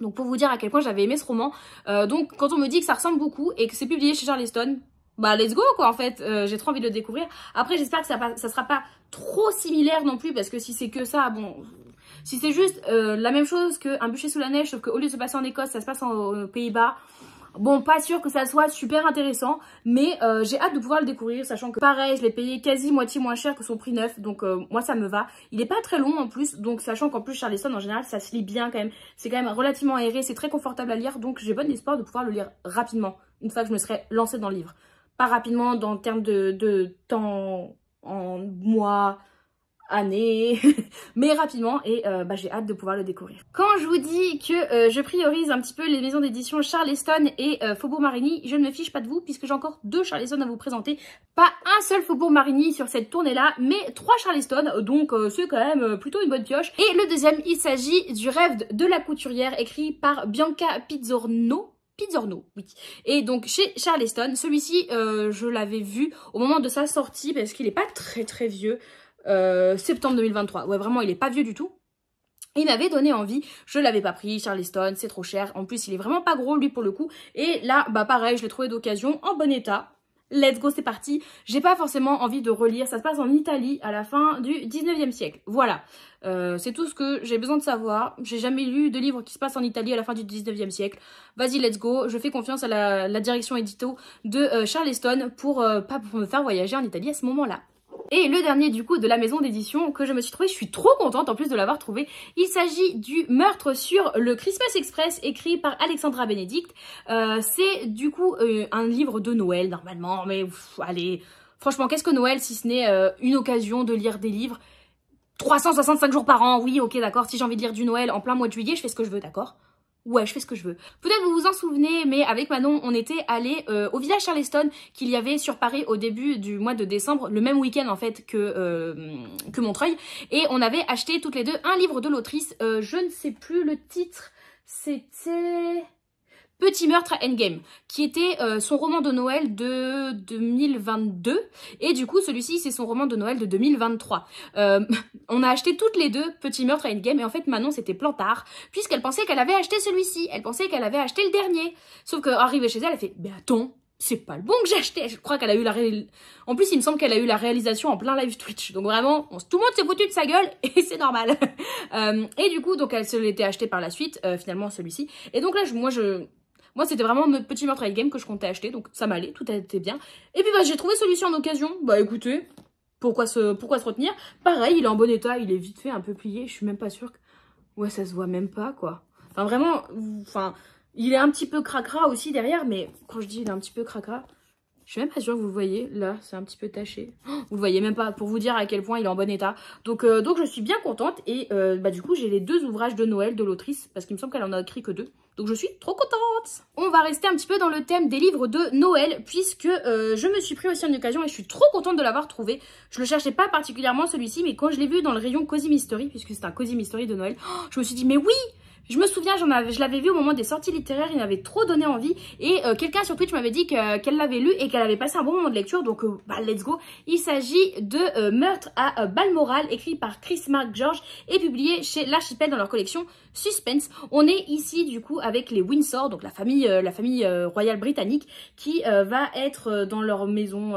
Donc pour vous dire à quel point j'avais aimé ce roman. donc quand on me dit que ça ressemble beaucoup et que c'est publié chez Charleston, bah let's go quoi en fait euh, j'ai trop envie de le découvrir après j'espère que ça, ça sera pas trop similaire non plus parce que si c'est que ça bon si c'est juste euh, la même chose qu'un bûcher sous la neige sauf au lieu de se passer en Écosse ça se passe en, aux euh, Pays-Bas Bon, pas sûr que ça soit super intéressant, mais j'ai hâte de pouvoir le découvrir, sachant que pareil, je l'ai payé quasi moitié moins cher que son prix neuf, donc moi ça me va. Il est pas très long en plus, donc sachant qu'en plus Charleston en général ça se lit bien quand même, c'est quand même relativement aéré, c'est très confortable à lire, donc j'ai bon espoir de pouvoir le lire rapidement, une fois que je me serai lancée dans le livre pas rapidement dans le terme de, temps en mois, années, mais rapidement et euh, bah, j'ai hâte de pouvoir le découvrir. Quand je vous dis que euh, je priorise un petit peu les maisons d'édition Charleston et euh, Faubourg Marigny, je ne me fiche pas de vous puisque j'ai encore deux Charleston à vous présenter. Pas un seul Faubourg Marigny sur cette tournée-là, mais trois Charleston, donc c'est quand même plutôt une bonne pioche. Et le deuxième, il s'agit du rêve de la couturière écrit par Bianca Pizzorno Pizzorno, oui. Et donc chez Charleston, celui-ci, euh, je l'avais vu au moment de sa sortie parce qu'il n'est pas très très vieux. Euh, septembre 2023. Ouais, vraiment, il n'est pas vieux du tout. Il m'avait donné envie, je l'avais pas pris, Charleston, c'est trop cher. En plus, il est vraiment pas gros, lui, pour le coup. Et là, bah pareil, je l'ai trouvé d'occasion, en bon état. Let's go, c'est parti. J'ai pas forcément envie de relire. Ça se passe en Italie à la fin du 19e siècle. Voilà. Euh, c'est tout ce que j'ai besoin de savoir. J'ai jamais lu de livre qui se passe en Italie à la fin du 19e siècle. Vas-y, let's go. Je fais confiance à la, direction édito de euh, Charleston pour, euh, pas pour me faire voyager en Italie à ce moment-là. Et le dernier du coup de la maison d'édition que je me suis trouvé, je suis trop contente en plus de l'avoir trouvé. Il s'agit du meurtre sur le Christmas Express écrit par Alexandra Bénédicte, euh, c'est du coup euh, un livre de Noël normalement, mais allez, franchement qu'est-ce que Noël si ce n'est euh, une occasion de lire des livres 365 jours par an, oui ok d'accord, si j'ai envie de lire du Noël en plein mois de juillet, je fais ce que je veux d'accord ouais, je fais ce que je veux. Peut-être vous vous en souvenez, mais avec Manon, on était allé euh, au village Charleston qu'il y avait sur Paris au début du mois de décembre, le même week-end en fait que, euh, que Montreuil, et on avait acheté toutes les deux un livre de l'autrice, euh, je ne sais plus le titre, c'était... Petit meurtre à Endgame, qui était euh, son roman de Noël de 2022. Et du coup, celui-ci, c'est son roman de Noël de 2023. Euh, on a acheté toutes les deux Petit meurtre à Endgame, et en fait, Manon c'était plantard, puisqu'elle pensait qu'elle avait acheté celui-ci. Elle pensait qu'elle avait acheté le dernier. Sauf qu'arrivée chez elle, elle fait « Mais attends, c'est pas le bon que j'ai acheté. Je crois qu'elle a eu la En plus, il me semble qu'elle a eu la réalisation en plein live Twitch. Donc vraiment, tout le monde s'est foutu de sa gueule et c'est normal. Euh, et du coup, donc elle se l'était acheté par la suite, finalement, celui-ci. Et donc là, moi, je... Moi, c'était vraiment notre petit meurtre game que je comptais acheter, donc ça m'allait, tout était bien. Et puis, bah, j'ai trouvé celui-ci en occasion. Bah, écoutez, pourquoi se, pourquoi se retenir Pareil, il est en bon état, il est vite fait un peu plié, je suis même pas sûre que... Ouais, ça se voit même pas, quoi. Enfin, vraiment, enfin, il est un petit peu cracra aussi derrière, mais quand je dis il est un petit peu cracra, je suis même pas sûre que vous le voyez. Là, c'est un petit peu taché. vous le voyez même pas pour vous dire à quel point il est en bon état. Donc, euh, donc je suis bien contente. Et euh, bah, du coup, j'ai les deux ouvrages de Noël de l'autrice. Parce qu'il me semble qu'elle en a écrit que deux. Donc je suis trop contente On va rester un petit peu dans le thème des livres de Noël, puisque euh, je me suis pris aussi une occasion et je suis trop contente de l'avoir trouvé. Je le cherchais pas particulièrement celui-ci, mais quand je l'ai vu dans le rayon Cozy Mystery, puisque c'est un Cozy Mystery de Noël, je me suis dit mais oui je me souviens, je l'avais vu au moment des sorties littéraires, il m'avait trop donné envie. Et euh, quelqu'un sur Twitch m'avait dit qu'elle l'avait lu et qu'elle avait passé un bon moment de lecture. Donc, euh, bah, let's go. Il s'agit de euh, Meurtre à Balmoral, écrit par Chris Mark George et publié chez l'Archipel dans leur collection Suspense. On est ici, du coup, avec les Windsor, donc la famille, la famille royale britannique, qui va être dans leur maison,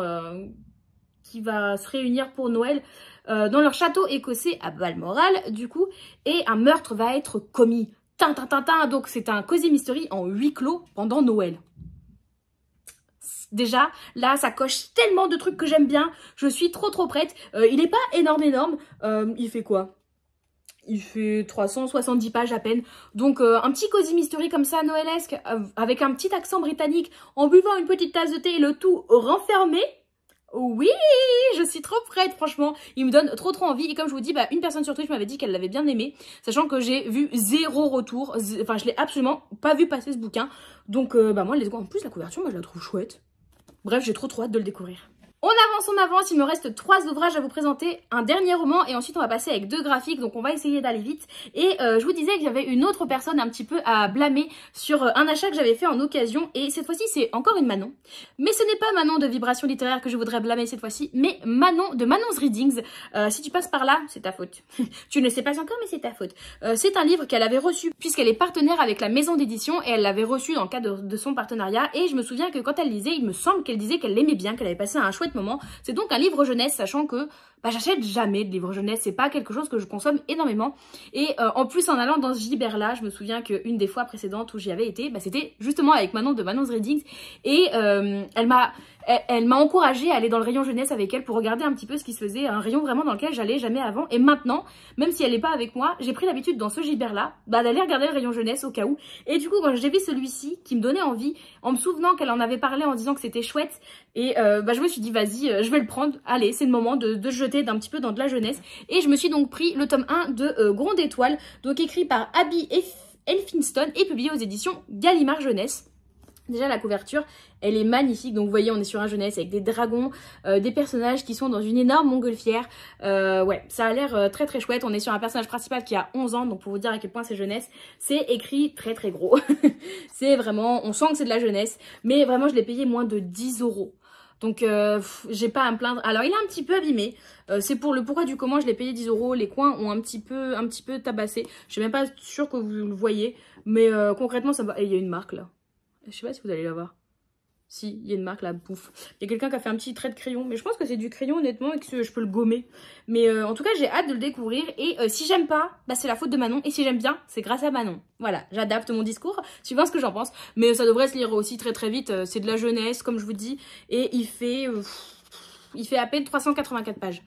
qui va se réunir pour Noël. dans leur château écossais à Balmoral, du coup, et un meurtre va être commis donc c'est un Cosy Mystery en huis clos pendant Noël. Déjà, là, ça coche tellement de trucs que j'aime bien. Je suis trop trop prête. Euh, il n'est pas énorme énorme. Euh, il fait quoi il fait 370 pages à peine. Donc euh, un petit cosy mystery comme ça, noëlesque, avec un petit accent britannique, en buvant une petite tasse de thé et le tout renfermé, oui, je suis trop prête, franchement. Il me donne trop trop envie. Et comme je vous dis, bah, une personne sur Twitch m'avait dit qu'elle l'avait bien aimé, sachant que j'ai vu zéro retour. Enfin, je l'ai absolument pas vu passer ce bouquin. Donc, euh, bah moi, les En plus, la couverture, moi, je la trouve chouette. Bref, j'ai trop trop hâte de le découvrir. On avance, on avance, il me reste trois ouvrages à vous présenter, un dernier roman et ensuite on va passer avec deux graphiques, donc on va essayer d'aller vite. Et euh, je vous disais que j'avais une autre personne un petit peu à blâmer sur euh, un achat que j'avais fait en occasion et cette fois-ci c'est encore une Manon. Mais ce n'est pas Manon de Vibration Littéraire que je voudrais blâmer cette fois-ci, mais Manon de Manon's Readings. Euh, si tu passes par là, c'est ta faute. tu ne sais pas encore mais c'est ta faute. c'est un livre qu'elle avait reçu puisqu'elle est partenaire avec la maison d'édition et elle l'avait reçu dans le cadre de son partenariat et je me souviens que quand elle lisait, il me semble qu'elle disait qu'elle l'aimait bien, qu'elle avait passé un chouette moment. C'est donc un livre jeunesse, sachant que bah, j'achète jamais de livre jeunesse, c'est pas quelque chose que je consomme énormément. Et euh, en plus, en allant dans ce là je me souviens qu'une des fois précédentes où j'y avais été, bah, c'était justement avec Manon de Manon's Readings. Et euh, elle m'a elle, encouragée à aller dans le rayon jeunesse avec elle pour regarder un petit peu ce qui se faisait, un rayon vraiment dans lequel j'allais jamais avant. Et maintenant, même si elle n'est pas avec moi, j'ai pris l'habitude dans ce gibert-là là bah, d'aller regarder le rayon jeunesse au cas où. Et du coup, quand j'ai vu celui-ci qui me donnait envie, en me souvenant qu'elle en avait parlé en disant que c'était chouette, et euh, bah, je me suis dit, vas-y, euh, je vais le prendre. Allez, c'est le moment de, jeter d'un petit peu dans de la jeunesse. Et je me suis donc pris le tome 1 de euh, Grande Étoile, donc écrit par Abby Elphinstone et publié aux éditions Gallimard Jeunesse. Déjà la couverture, elle est magnifique. Donc vous voyez, on est sur un jeunesse avec des dragons, des personnages qui sont dans une énorme montgolfière. ouais, ça a l'air très très chouette. On est sur un personnage principal qui a 11 ans, donc pour vous dire à quel point c'est jeunesse, c'est écrit très très gros. c'est vraiment, on sent que c'est de la jeunesse, mais vraiment je l'ai payé moins de 10 euros. Donc, euh, j'ai pas à me plaindre. Alors, il est un petit peu abîmé. Euh, c'est pour le pourquoi du comment je l'ai payé 10 euros. Les coins ont un petit peu, un petit peu tabassé. Je suis même pas sûre que vous le voyez. Mais euh, concrètement, ça va. il y a une marque là. Je sais pas si vous allez la voir. Si, il y a une marque, là, bouffe. Il y a quelqu'un qui a fait un petit trait de crayon. Mais je pense que c'est du crayon, honnêtement, et que je peux le gommer. Mais euh, en tout cas, j'ai hâte de le découvrir. Et euh, si j'aime pas, bah, c'est la faute de Manon. Et si j'aime bien, c'est grâce à Manon. Voilà, j'adapte mon discours suivant ce que j'en pense. Mais ça devrait se lire aussi très très vite. Euh, c'est de la jeunesse, comme je vous dis. Et il fait... il fait à peine 384 pages.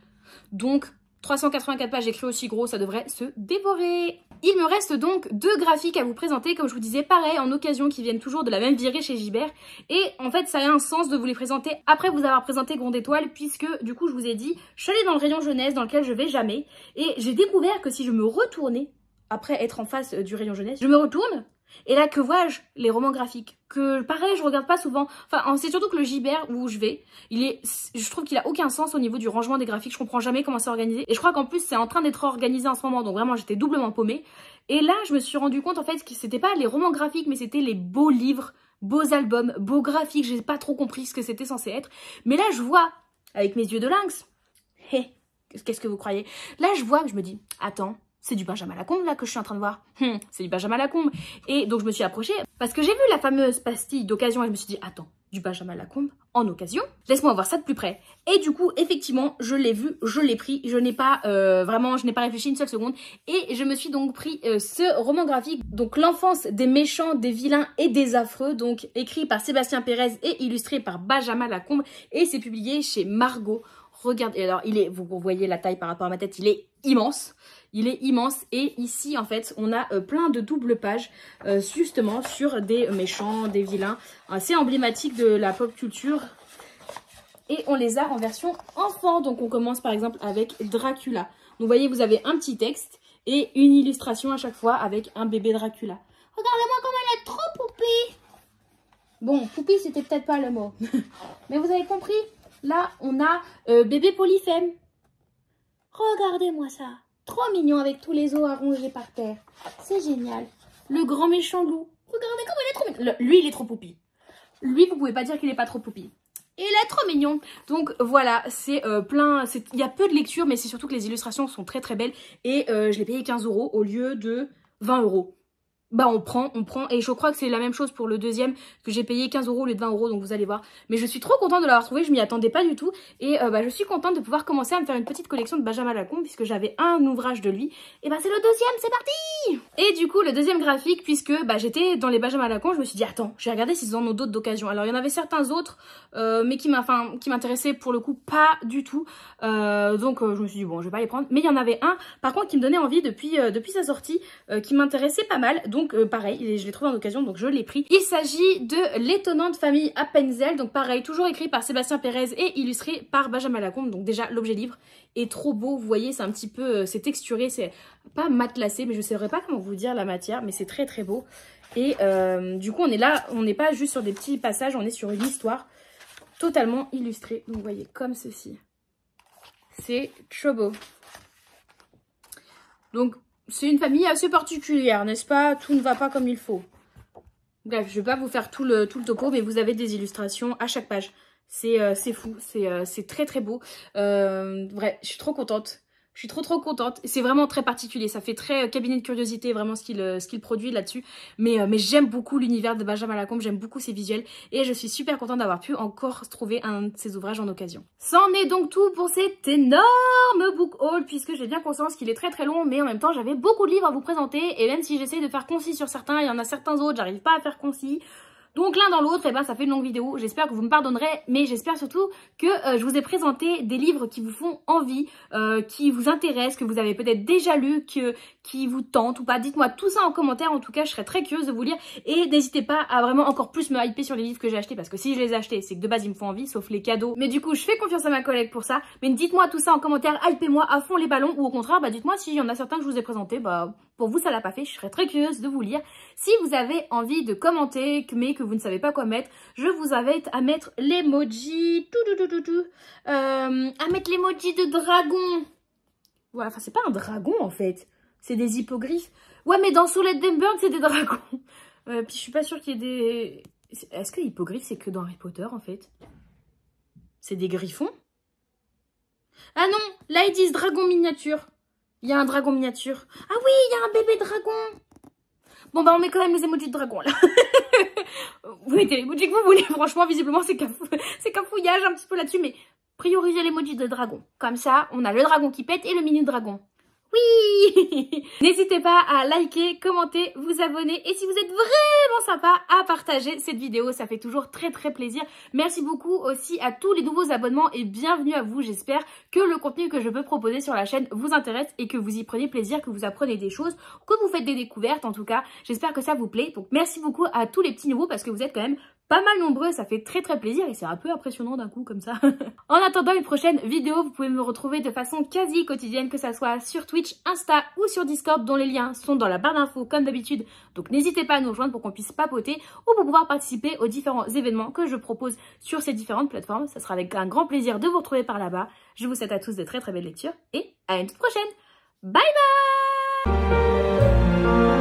Donc, 384 pages écrites aussi gros, ça devrait se dévorer. Il me reste donc deux graphiques à vous présenter, comme je vous disais, pareil, en occasion, qui viennent toujours de la même virée chez Gibert. Et en fait, ça a un sens de vous les présenter après vous avoir présenté Grande Étoile, puisque du coup, je vous ai dit, je suis allée dans le rayon jeunesse dans lequel je vais jamais, et j'ai découvert que si je me retournais après être en face euh, du rayon jeunesse, je me retourne et là, que vois-je Les romans graphiques. Que pareil, je regarde pas souvent. Enfin, c'est surtout que le Gibert où je vais, il est, je trouve qu'il a aucun sens au niveau du rangement des graphiques. Je comprends jamais comment c'est organisé. Et je crois qu'en plus, c'est en train d'être organisé en ce moment. Donc vraiment, j'étais doublement paumée. Et là, je me suis rendu compte en fait que c'était pas les romans graphiques, mais c'était les beaux livres, beaux albums, beaux graphiques. J'ai pas trop compris ce que c'était censé être. Mais là, je vois avec mes yeux de lynx. Hé, qu'est-ce que vous croyez Là, je vois, je me dis, attends, c'est du Benjamin Lacombe là que je suis en train de voir. Hum, c'est du Benjamin Lacombe. Et donc je me suis approchée parce que j'ai vu la fameuse pastille d'occasion et je me suis dit attends, du Benjamin Lacombe en occasion. Laisse-moi voir ça de plus près. Et du coup, effectivement, je l'ai vu, je l'ai pris, je n'ai pas euh, vraiment, je n'ai pas réfléchi une seule seconde. Et je me suis donc pris euh, ce roman graphique, donc l'enfance des méchants, des vilains et des affreux, donc écrit par Sébastien Pérez et illustré par Benjamin Lacombe. Et c'est publié chez Margot Regardez, alors il est, vous voyez la taille par rapport à ma tête, il est immense. Il est immense et ici en fait on a euh, plein de doubles pages euh, justement sur des méchants, des vilains assez emblématiques de la pop culture et on les a en version enfant. Donc on commence par exemple avec Dracula. vous voyez vous avez un petit texte et une illustration à chaque fois avec un bébé Dracula. Regardez-moi comme elle est trop poupée Bon, poupée c'était peut-être pas le mot, mais vous avez compris Là, on a euh, bébé polyphème. Regardez-moi ça. Trop mignon avec tous les os arrangés par terre. C'est génial. Le grand méchant loup. Regardez comme il est trop mignon. lui, il est trop poupi. Lui, vous pouvez pas dire qu'il n'est pas trop poupi. Il est trop mignon. Donc voilà, c'est euh, plein. Il y a peu de lectures, mais c'est surtout que les illustrations sont très très belles. Et euh, je l'ai payé 15 euros au lieu de 20 euros bah on prend, on prend. Et je crois que c'est la même chose pour le deuxième, que j'ai payé 15 euros au lieu de 20 euros, donc vous allez voir. Mais je suis trop contente de l'avoir trouvé, je m'y attendais pas du tout. Et euh, bah, je suis contente de pouvoir commencer à me faire une petite collection de Benjamin Lacombe, puisque j'avais un ouvrage de lui. Et bah c'est le deuxième, c'est parti Et du coup, le deuxième graphique, puisque bah, j'étais dans les Benjamin Lacombe, je me suis dit, attends, je vais regarder s'ils en ont d'autres d'occasion. Alors il y en avait certains autres, euh, mais qui m'intéressaient pour le coup pas du tout. Euh, donc je me suis dit, bon, je vais pas les prendre. Mais il y en avait un, par contre, qui me donnait envie depuis, depuis sa sortie, qui m'intéressait pas mal. Donc donc euh, pareil, je l'ai trouvé en occasion, donc je l'ai pris. Il s'agit de L'étonnante famille à donc pareil, toujours écrit par Sébastien Pérez et illustré par Benjamin Lacombe, donc déjà l'objet livre est trop beau, vous voyez, c'est un petit peu, euh, c'est texturé, c'est pas matelassé, mais je ne saurais pas comment vous dire la matière, mais c'est très très beau. Et euh, du coup, on est là, on n'est pas juste sur des petits passages, on est sur une histoire totalement illustrée. Donc, vous voyez, comme ceci. C'est trop beau. Donc, c'est une famille assez particulière, n'est-ce pas Tout ne va pas comme il faut. Bref, je ne vais pas vous faire tout le, tout le topo, mais vous avez des illustrations à chaque page. C'est euh, c'est fou, c'est euh, très très beau. Euh, vrai, je suis trop contente. Je suis trop trop contente. C'est vraiment très particulier. Ça fait très euh, cabinet de curiosité, vraiment ce qu'il euh, produit là-dessus. Mais, euh, mais j'aime beaucoup l'univers de Benjamin Lacombe, j'aime beaucoup ses visuels et je suis super contente d'avoir pu encore trouver un de ses ouvrages en occasion. C'en est donc tout pour cet énorme book haul puisque j'ai bien conscience qu'il est très très long mais en même temps j'avais beaucoup de livres à vous présenter et même si j'essaye de faire concis sur certains, il y en a certains autres, j'arrive pas à faire concis. Donc l'un dans l'autre, et eh ben, ça fait une longue vidéo. J'espère que vous me pardonnerez, mais j'espère surtout que euh, je vous ai présenté des livres qui vous font envie, euh, qui vous intéressent, que vous avez peut-être déjà lu, que, qui vous tentent ou pas. Dites-moi tout ça en commentaire. En tout cas, je serais très curieuse de vous lire. Et n'hésitez pas à vraiment encore plus me hyper sur les livres que j'ai achetés, parce que si je les ai achetés, c'est que de base, ils me font envie, sauf les cadeaux. Mais du coup, je fais confiance à ma collègue pour ça. Mais dites-moi tout ça en commentaire. Hypez-moi à fond les ballons, ou au contraire, bah dites-moi s'il y en a certains que je vous ai présentés, bah pour vous, ça l'a pas fait, je serais très curieuse de vous lire. Si vous avez envie de commenter, mais que vous ne savez pas quoi mettre, je vous invite à mettre l'emoji, tout, tout, euh, à mettre l'emoji de dragon. Ouais, enfin, c'est pas un dragon, en fait. C'est des hippogriffes. Ouais, mais dans Soul c'est des dragons. Euh, puis je suis pas sûre qu'il y ait des... Est-ce que hippogriffe, c'est que dans Harry Potter, en fait C'est des griffons Ah non Là, ils disent dragon miniature. Il y a un dragon miniature. Ah oui, il y a un bébé dragon. Bon, bah, on met quand même les emojis de dragon, là. vous mettez les emojis que vous voulez. Franchement, visiblement, c'est qu'un fouillage un petit peu là-dessus, mais priorisez les emojis de dragon. Comme ça, on a le dragon qui pète et le mini dragon. Oui N'hésitez pas à liker, commenter, vous abonner et si vous êtes vraiment sympa, à partager cette vidéo, ça fait toujours très très plaisir. Merci beaucoup aussi à tous les nouveaux abonnements et bienvenue à vous, j'espère que le contenu que je peux proposer sur la chaîne vous intéresse et que vous y prenez plaisir, que vous apprenez des choses, que vous faites des découvertes en tout cas. J'espère que ça vous plaît. Donc merci beaucoup à tous les petits nouveaux parce que vous êtes quand même pas mal nombreux, ça fait très très plaisir et c'est un peu impressionnant d'un coup comme ça. en attendant une prochaine vidéo, vous pouvez me retrouver de façon quasi quotidienne, que ça soit sur Twitch, Insta ou sur Discord, dont les liens sont dans la barre d'infos comme d'habitude. Donc n'hésitez pas à nous rejoindre pour qu'on puisse papoter ou pour pouvoir participer aux différents événements que je propose sur ces différentes plateformes. Ça sera avec un grand plaisir de vous retrouver par là-bas. Je vous souhaite à tous de très très belles lectures et à une toute prochaine. Bye bye